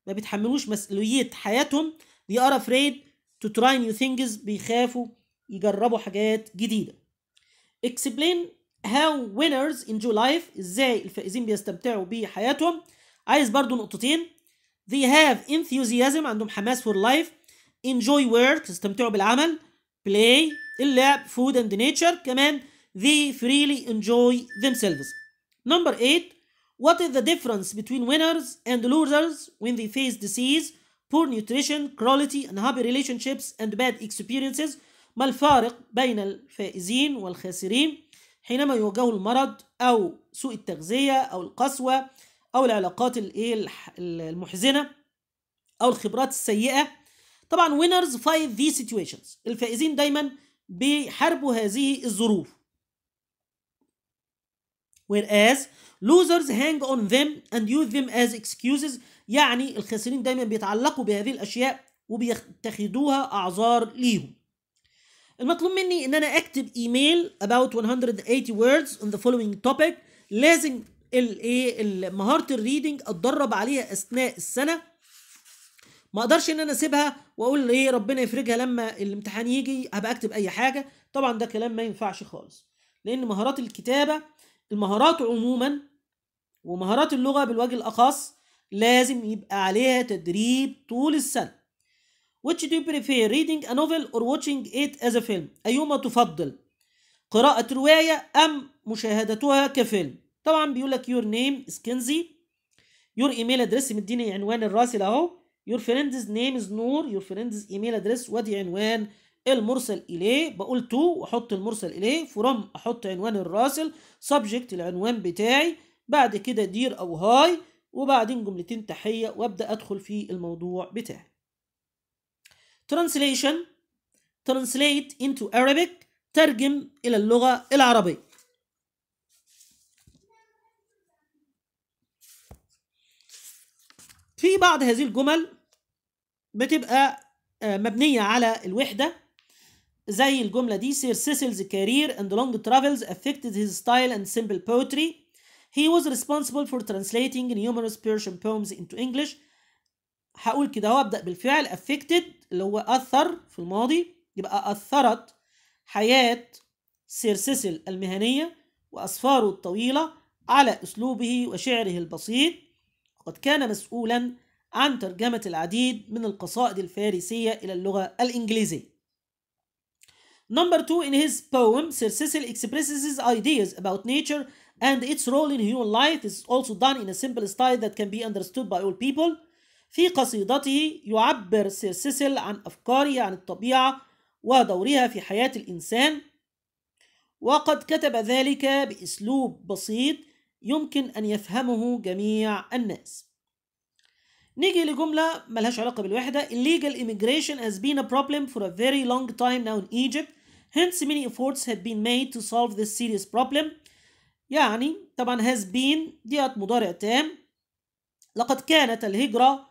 A: ما بيتحملوش مسؤولية حياتهم. They are afraid to try new things بيخافوا يجربوا حاجات جديدة. Explain how winners enjoy life ازاي الفائزين بيستمتعوا بحياتهم. عايز برضو نقطتين they have enthusiasm عندهم حماس for life enjoy work استمتعوا بالعمل play اللعب food and nature كمان they freely enjoy themselves number 8 what is the difference between winners and losers when they face disease poor nutrition quality, unhappy relationships and bad experiences ما الفارق بين الفائزين والخاسرين حينما يواجهوا المرض أو سوء التغذية أو القسوة او العلاقات الايه المحزنه او الخبرات السيئه طبعا وينرز فايف ذي سيتويشنز الفائزين دايما بيحاربوا هذه الظروف whereas losers hang on them and use them as excuses يعني الخاسرين دايما بيتعلقوا بهذه الاشياء وبيتخذوها اعذار ليهم المطلوب مني ان انا اكتب ايميل about 180 words on the following topic لازم الايه مهاره الريدنج اتدرب عليها اثناء السنه ما اقدرش ان انا اسيبها واقول ايه ربنا يفرجها لما الامتحان يجي هبقى اكتب اي حاجه طبعا ده كلام ما ينفعش خالص لان مهارات الكتابه المهارات عموما ومهارات اللغه بالوجه الاخص لازم يبقى عليها تدريب طول السنه which do you prefer reading a novel or watching it as a film ايهما تفضل قراءة رواية أم مشاهدتها كفيلم طبعا بيقول لك يور نيم سكنزي يور ايميل ادريس مديني عنوان الراسل اهو يور فريندز نيم از نور يور فريندز ايميل ادريس وادي عنوان المرسل اليه بقول تو واحط المرسل اليه فروم احط عنوان الراسل سبجكت العنوان بتاعي بعد كده دير او هاي وبعدين جملتين تحيه وابدا ادخل في الموضوع بتاعي translation translate into Arabic ترجم الى اللغه العربيه في بعض هذه الجمل بتبقى آه، مبنية على الوحدة زي الجملة دي سير سيسيلز كارير اند لونج ترافلز افكتد هيز ستايل اند سيمبل بوتري هي واز ريسبونسبل فور ترانسليتنج نيومرس بيرشن بومز انتو انجلش هقول كده هو ابدأ بالفعل افكتد اللي هو أثر في الماضي يبقى أثرت حياة سير سيسيل المهنية وأسفاره الطويلة على أسلوبه وشعره البسيط وقد كان مسؤولا عن ترجمة العديد من القصائد الفارسية إلى اللغة الإنجليزية. Number two, in his poem, Sir Cecil expresses his ideas about nature and its role in human life is also done in a simple style that can be understood by all people. في قصيدته يعبر سير سيسل عن أفكاره عن الطبيعة ودورها في حياة الإنسان وقد كتب ذلك بأسلوب بسيط يمكن أن يفهمه جميع الناس نيجي لجملة ملهاش علاقة بالوحدة illegal immigration has been a problem for a very long time now in Egypt hence many efforts have been made to solve this serious problem يعني طبعا has been ديات مضارع تام لقد كانت الهجرة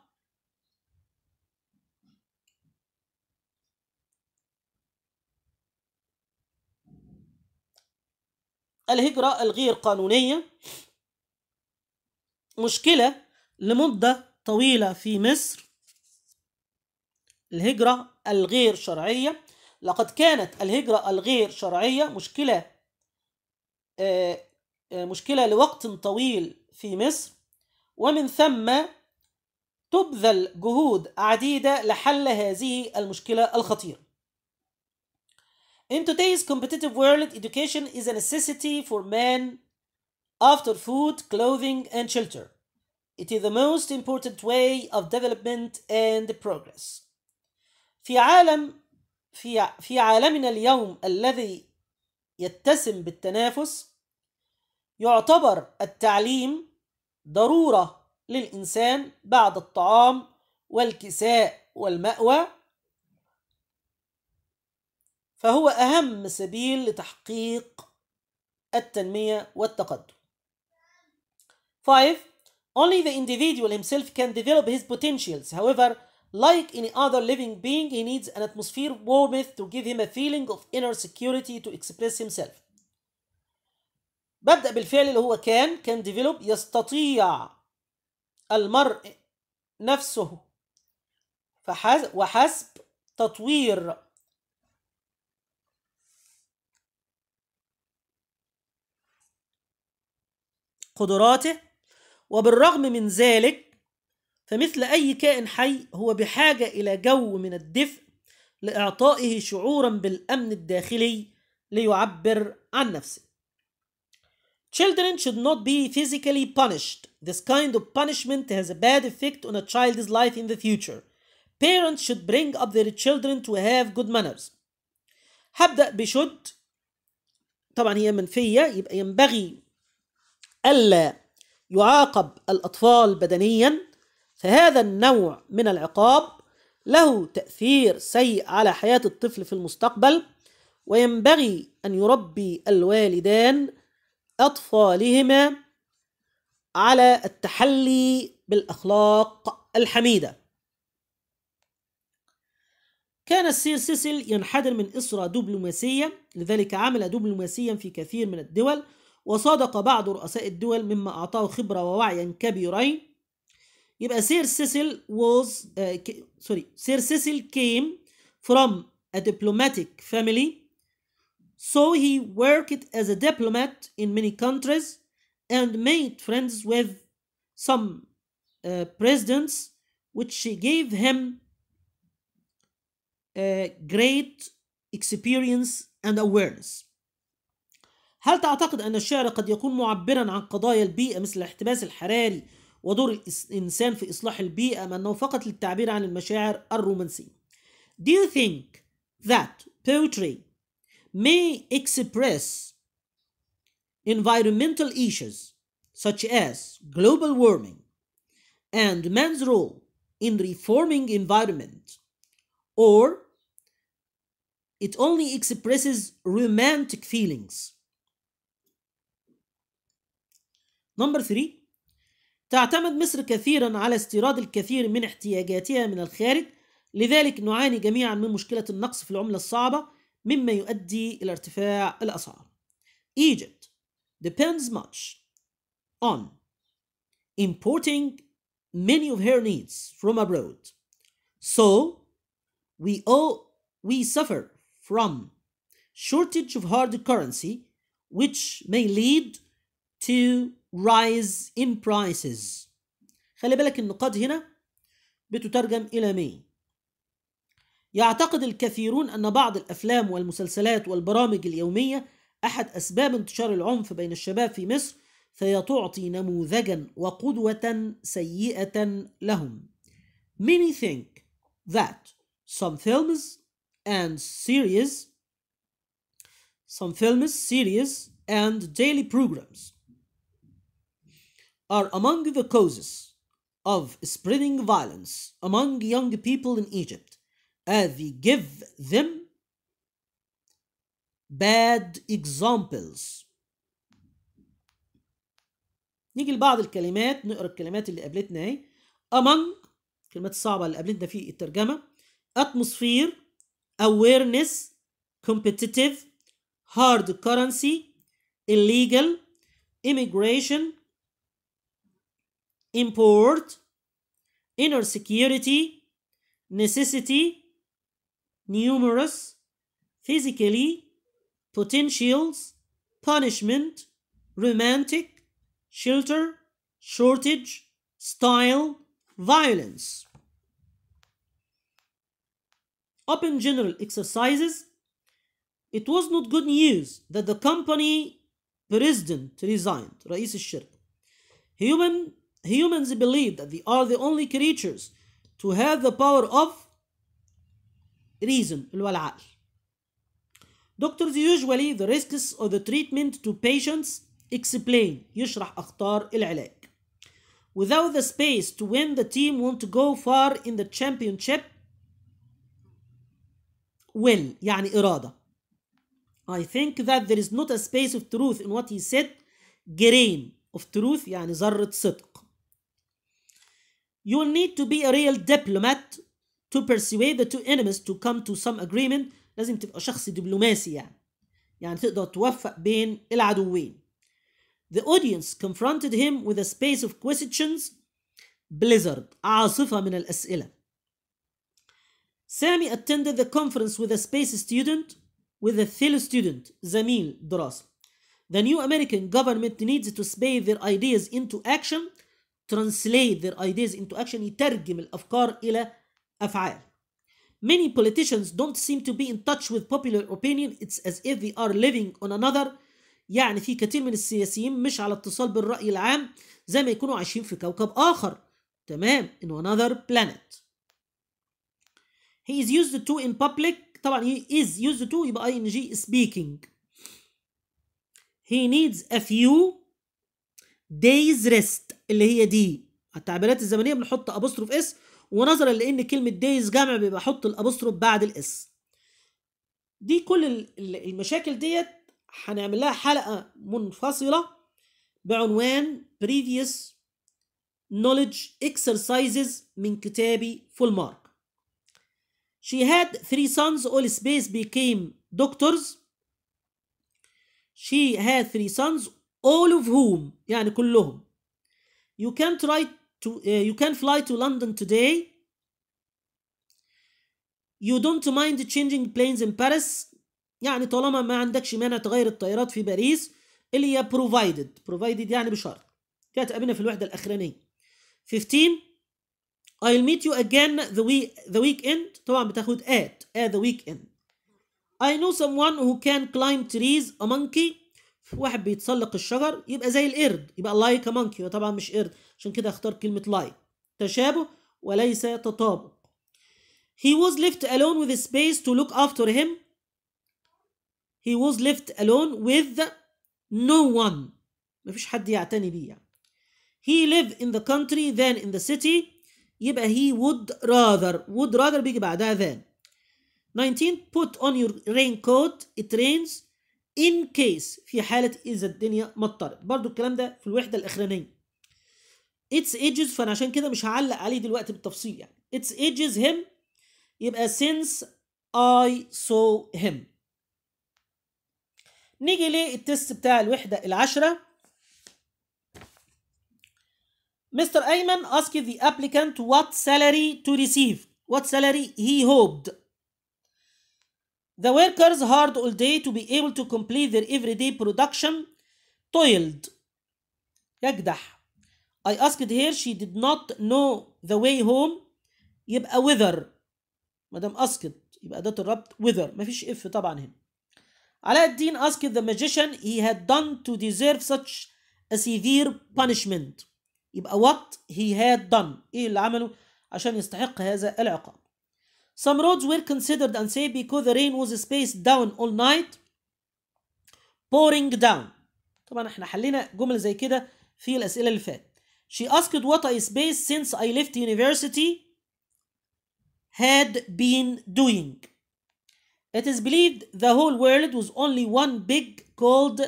A: الهجرة الغير قانونية مشكلة لمدة طويلة في مصر الهجرة الغير شرعية لقد كانت الهجرة الغير شرعية مشكلة آه، آه، مشكلة لوقت طويل في مصر ومن ثم تبذل جهود عديدة لحل هذه المشكلة الخطيرة In today's competitive world, education is a necessity for man after food, clothing, and shelter. It is the most important way of development and progress. في عالم في في عالمنا اليوم الذي يتسم بالتنافس يعتبر التعليم ضروره للانسان بعد الطعام والكساء والمأوى فهو أهم سبيل لتحقيق التنمية والتقدم. 5. Only the individual himself can develop his potentials. However, like any other living being, he needs an atmosphere warmth to give him a feeling of inner security to express himself. ببدأ بالفعل اللي هو كان كان develop يستطيع المرء نفسه فحسب وحسب تطوير قدراته وبالرغم من ذلك فمثل أي كائن حي هو بحاجة إلى جو من الدفء لإعطائه شعورا بالأمن الداخلي ليعبر عن نفسه. Children should not be physically punished. This kind of punishment has a bad effect on a child's life in the future. Parents should bring up their children to have good manners. هبدأ بشد طبعا هي منفية يبقى ينبغي ألا يعاقب الأطفال بدنيا فهذا النوع من العقاب له تأثير سيء على حياة الطفل في المستقبل وينبغي أن يربي الوالدان أطفالهما على التحلي بالأخلاق الحميدة كان السير سيسل ينحدر من إسرة دبلوماسية لذلك عمل دبلوماسيا في كثير من الدول وصادق بعض رؤساء الدول مما أعطاه خبرة ووعيا كبيرين يبقى سير سيسل was سوري سير سيسل came from a diplomatic family so he worked as a diplomat in many countries and made friends with some uh, presidents which gave him a great experience and awareness هل تعتقد أن الشعر قد يكون معبرا عن قضايا البيئة مثل الاحتباس الحراري ودور الإنسان في إصلاح البيئة أم أنه فقط للتعبير عن المشاعر الرومانسية؟ Do you think that poetry may express environmental issues such as global warming and man's role in reforming environment or it only expresses romantic feelings نمبر 3 تعتمد مصر كثيرا على استيراد الكثير من احتياجاتها من الخارج لذلك نعاني جميعا من مشكلة النقص في العملة الصعبة مما يؤدي إلى ارتفاع الأسعار Egypt depends much on importing many of her needs from abroad so we all we suffer from shortage of hard currency which may lead to rise in prices خلي بالك ان قد هنا بتترجم الى مي يعتقد الكثيرون ان بعض الافلام والمسلسلات والبرامج اليوميه احد اسباب انتشار العنف بين الشباب في مصر فهي تعطي نموذجا وقدوه سيئه لهم many think that some films and series some films series and daily programs are among the causes of spreading violence among young people in Egypt as they give them bad examples نيجي لبعض الكلمات نقرا الكلمات اللي قابلتنا اهي among الكلمات الصعبة اللي قابلتنا في الترجمة atmosphere awareness competitive hard currency illegal immigration import, inner security, necessity, numerous, physically, potentials, punishment, romantic, shelter, shortage, style, violence. Open general exercises. It was not good news that the company president resigned, Human humans believe that they are the only creatures to have the power of reason Doctors usually the risks of the treatment to patients explain يشرح أخطار العلاج Without the space to win the team want to go far in the championship will يعني إرادة I think that there is not a space of truth in what he said grain of truth يعني ذرة صدق you will need to be a real diplomat to persuade the two enemies to come to some agreement لازم تبقى شخص دبلوماسي يعني يعني تقدر توفق بين العدوين The audience confronted him with a space of questions blizzard عاصفة من الأسئلة Sammy attended the conference with a space student with a fellow student زميل دراسة The new American government needs to space their ideas into action translate their ideas into action يترجم الأفكار إلى أفعال Many politicians don't seem to be in touch with popular opinion it's as if they are living on another يعني في كثير من السياسيين مش على اتصال بالرأي العام زي ما يكونوا عايشين في كوكب آخر تمام in another planet he is used to in public طبعا he is used to يبقى ing speaking he needs a few دايز ريست اللي هي دي التعبيرات الزمنيه بنحط ابوستروف اس ونظرا لان كلمه دايز جمع بيبقى احط الابوستروف بعد الاس دي كل المشاكل ديت هنعمل لها حلقه منفصله بعنوان previous knowledge exercises من كتابي فول مارك she had three sons all space became doctors she had three sons all of whom يعني كلهم you can try to uh, you can fly to London today you don't mind changing planes in Paris يعني طالما ما عندكش مانع تغير الطائرات في باريس اللي هي provided provided يعني بشرط كانت قابلنا في الوحدة الأخرانية 15 I'll meet you again the week the weekend طبعا بتاخد at at the weekend I know someone who can climb trees a monkey واحد بيتسلق الشجر يبقى زي القرد يبقى لايك مونكي هو طبعا مش قرد عشان كده اختار كلمه لايك تشابه وليس تطابق he was left alone with space to look after him he was left alone with no one مفيش حد يعتني بيه يعني he lived in the country than in the city يبقى he would rather would rather بيجي بعدها than 19 put on your raincoat it rains ان كيس في حاله اذا الدنيا مطرت برضو الكلام ده في الوحده الاخرانيه اتس ايجز فانا عشان كده مش هعلق عليه دلوقتي بالتفصيل يعني اتس ايجز هيم يبقى since I saw him نيجي للتست بتاع الوحده العشره مستر ايمن اسك ذا ابليكانت وات سالاري تو ريسيف وات سالاري هي هوبد The workers hard all day to be able to complete their everyday production toiled يجدح I asked her she did not know the way home يبقى whither مدام اسكت يبقى ده الربط whither مفيش اف طبعا هنا علاء الدين asked the magician he had done to deserve such a severe punishment يبقى what he had done ايه اللي عمله عشان يستحق هذا العقاب Some roads were considered unsafe because the rain was spaced down all night pouring down. طبعا احنا حلينا جمل زي كده في الأسئلة اللي فاتت. She asked what I spaced since I left university had been doing. It is believed the whole world was only one big called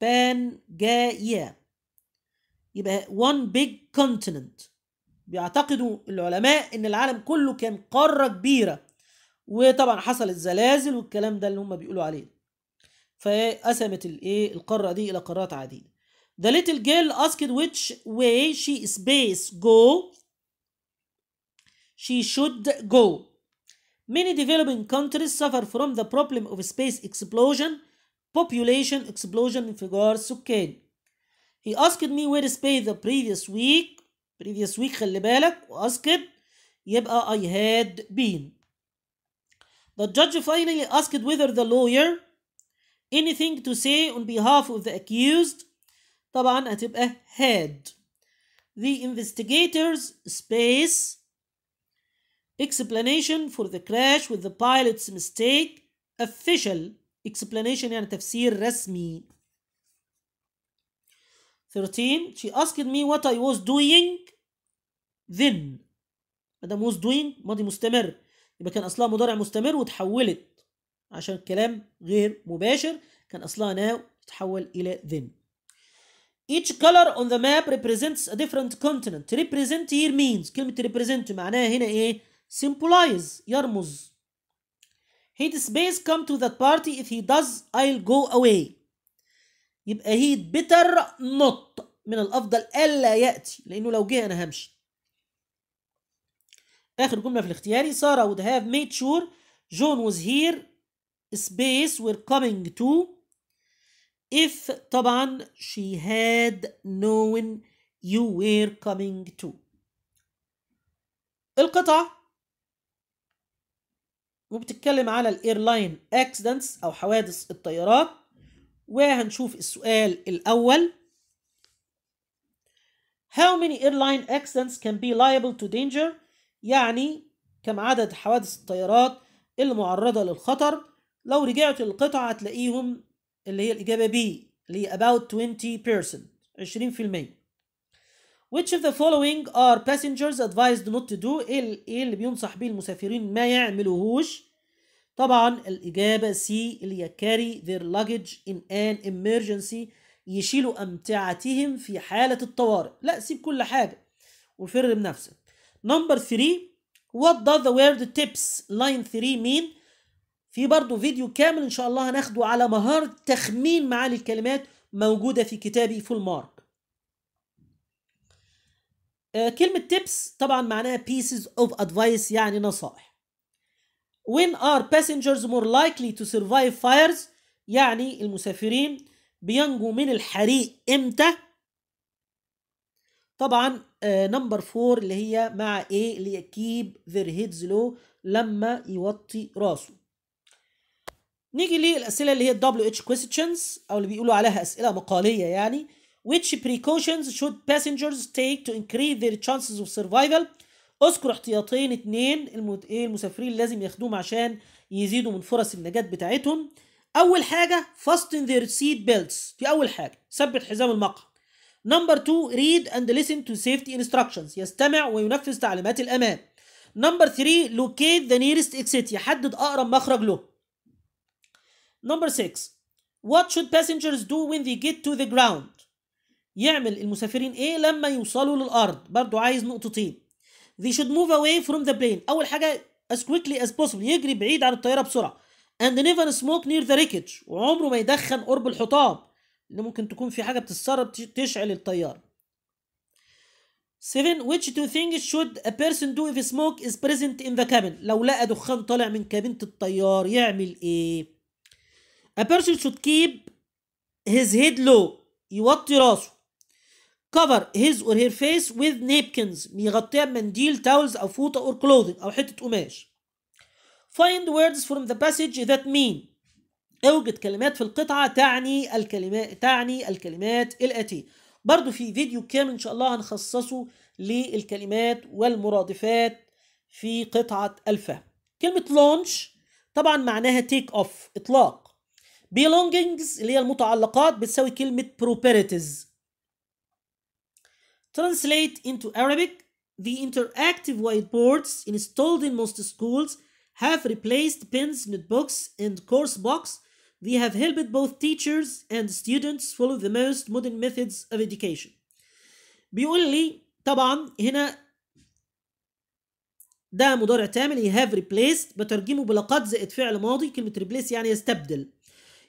A: Pangea. يبقى one big continent. بيعتقدوا العلماء ان العالم كله كان قاره كبيره وطبعا حصلت زلازل والكلام ده اللي هم بيقولوا عليه فقسمت الايه القاره دي الى قارات عديده The little girl asked which way she space go she should go Many developing countries suffer from the problem of space explosion population explosion انفجار سكان He asked me where space the previous week previous week خلي بالك واسكد يبقى I had been The judge finally asked whether the lawyer anything to say on behalf of the accused طبعا هتبقى had The investigators space explanation for the crash with the pilot's mistake official explanation يعني تفسير رسمي 13 she asked me what I was doing then مدام was doing ماضي مستمر يبقى كان اصلها مضارع مستمر وتحولت عشان الكلام غير مباشر كان اصلها now تحول الى then each color on the map represents a different continent represent here means كلمة represent معناها هنا ايه symbolize يرمز he displays come to that party if he does I'll go away يبقى هيد بيتر نوت من الافضل الا ياتي لانه لو جه انا همشي اخر جمله في الاختياري ساره would have made sure John was here space we're coming to if طبعا she had known you were coming to القطعة وبتتكلم على الايرلاين اكسيدنتس او حوادث الطيارات وهنشوف السؤال الأول How many airline accidents can be liable to danger؟ يعني كم عدد حوادث الطيارات المعرضة للخطر لو رجعت للقطعة هتلاقيهم اللي هي الإجابة B اللي هي about 20% 20% Which of the following are passengers advised not to do؟ إيه, إيه اللي بينصح به المسافرين ما يعملوهوش؟ طبعا الإجابة سي اللي هي carry their luggage in an emergency يشيلوا أمتعتهم في حالة الطوارئ لا سيب كل حاجة وفر بنفسك نمبر 3 what does the word tips line 3 mean في برضه فيديو كامل إن شاء الله هناخده على مهارة تخمين معاني الكلمات موجودة في كتابي فول مارك آه، كلمة tips طبعا معناها pieces of advice يعني نصائح when are passengers more likely to survive fires يعني المسافرين بينجوا من الحريق امتى طبعا نمبر uh, 4 اللي هي مع ايه اللي هي keep their heads low لما يوطي راسه نيجي للاسئله اللي هي الدبليو اتش questions او اللي بيقولوا عليها اسئله مقاليه يعني which precautions should passengers take to increase their chances of survival اذكر احتياطين اتنين المت... ايه المسافرين لازم ياخدوهم عشان يزيدوا من فرص النجاة بتاعتهم اول حاجه فاستن ذير سيت بيلتس دي اول حاجه ثبت حزام المقعد نمبر 2 ريد اند ليسن تو سيفتي انستراكشنز يستمع وينفذ تعليمات الامان نمبر 3 لوكيت ذا نيرست اكسيت يحدد اقرب مخرج له نمبر 6 وات شود passengers دو when they get to the ground يعمل المسافرين ايه لما يوصلوا للارض برضو عايز نقطتين they should move away from the plane اول حاجه as quickly as possible يجري بعيد عن الطياره بسرعه and never smoke near the wreckage وعمره ما يدخن قرب الحطام اللي ممكن تكون في حاجه بتتسرب تشعل الطياره 7 which two things should a person do if smoke is present in the cabin لو لقى دخان طالع من كابينة الطيار يعمل ايه a person should keep his head low يوطي راسه cover his or her face with napkins يغطيها بمنديل towels أو فوطة or clothing أو حتة قماش find words from the passage that mean اوجد كلمات في القطعة تعني الكلمات تعني الكلمات الآتية برضو في فيديو كامل إن شاء الله هنخصصه للكلمات والمرادفات في قطعة الفهم كلمة launch طبعا معناها take off إطلاق belongings اللي هي المتعلقات بتساوي كلمة properties Translate into Arabic. The interactive whiteboards installed in most schools have replaced pens, notebooks, and course books. They have helped both teachers and students follow the most modern methods of education. بيقول لي طبعا هنا ده مضارع تعمل you have replaced بترجمه بلقد زائد فعل ماضي كلمة replace يعني يستبدل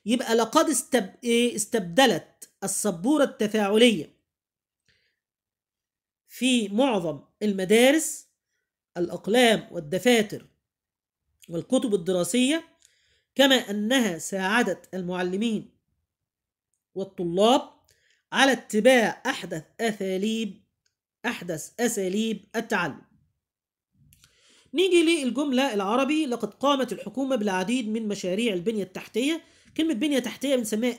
A: يبقى لقد استب... استبدلت السبورة التفاعلية في معظم المدارس الأقلام والدفاتر والكتب الدراسية كما أنها ساعدت المعلمين والطلاب على اتباع أحدث أساليب أحدث أساليب التعلم نيجي للجملة العربي لقد قامت الحكومة بالعديد من مشاريع البنية التحتية كلمة بنية تحتية بنسميها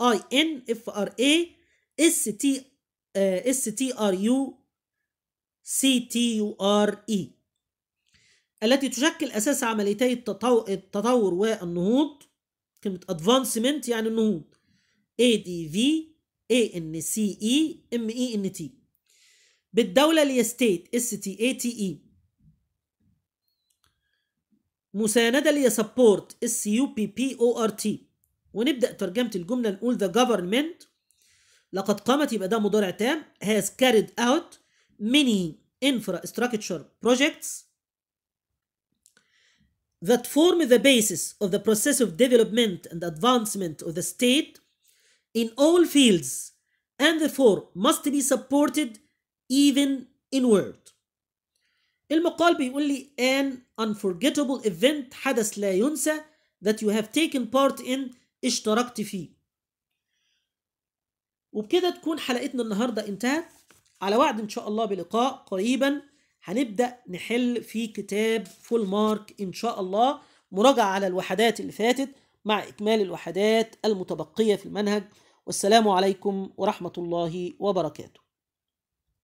A: I-N-F-R-A-S-T-R-U-C-T-U-R-E اس تي ار يو سي تي يو ار اي التي تشكل اساس عمليتي التطور والنهوض كلمه ادفانسمنت يعني النهوض اي دي في اي ان سي اي ام اي ان تي بالدوله اللي ستيت اس تي اي تي اي مساندة اللي سبورت اس يو بي بي او ار تي ونبدا ترجمه الجمله نقول ذا جفرمنت لقد قامت يبقى ده مضارع تام has carried out many infrastructure projects that form the basis of the process of development and advancement of the state in all fields and therefore must be supported even in word المقال بيقول لي an unforgettable event حدث لا ينسى that you have taken part in اشتركت فيه وبكده تكون حلقتنا النهاردة انتهت على وعد إن شاء الله بلقاء قريبا هنبدأ نحل في كتاب فول مارك إن شاء الله مراجعة على الوحدات اللي فاتت مع إكمال الوحدات المتبقية في المنهج والسلام عليكم ورحمة الله وبركاته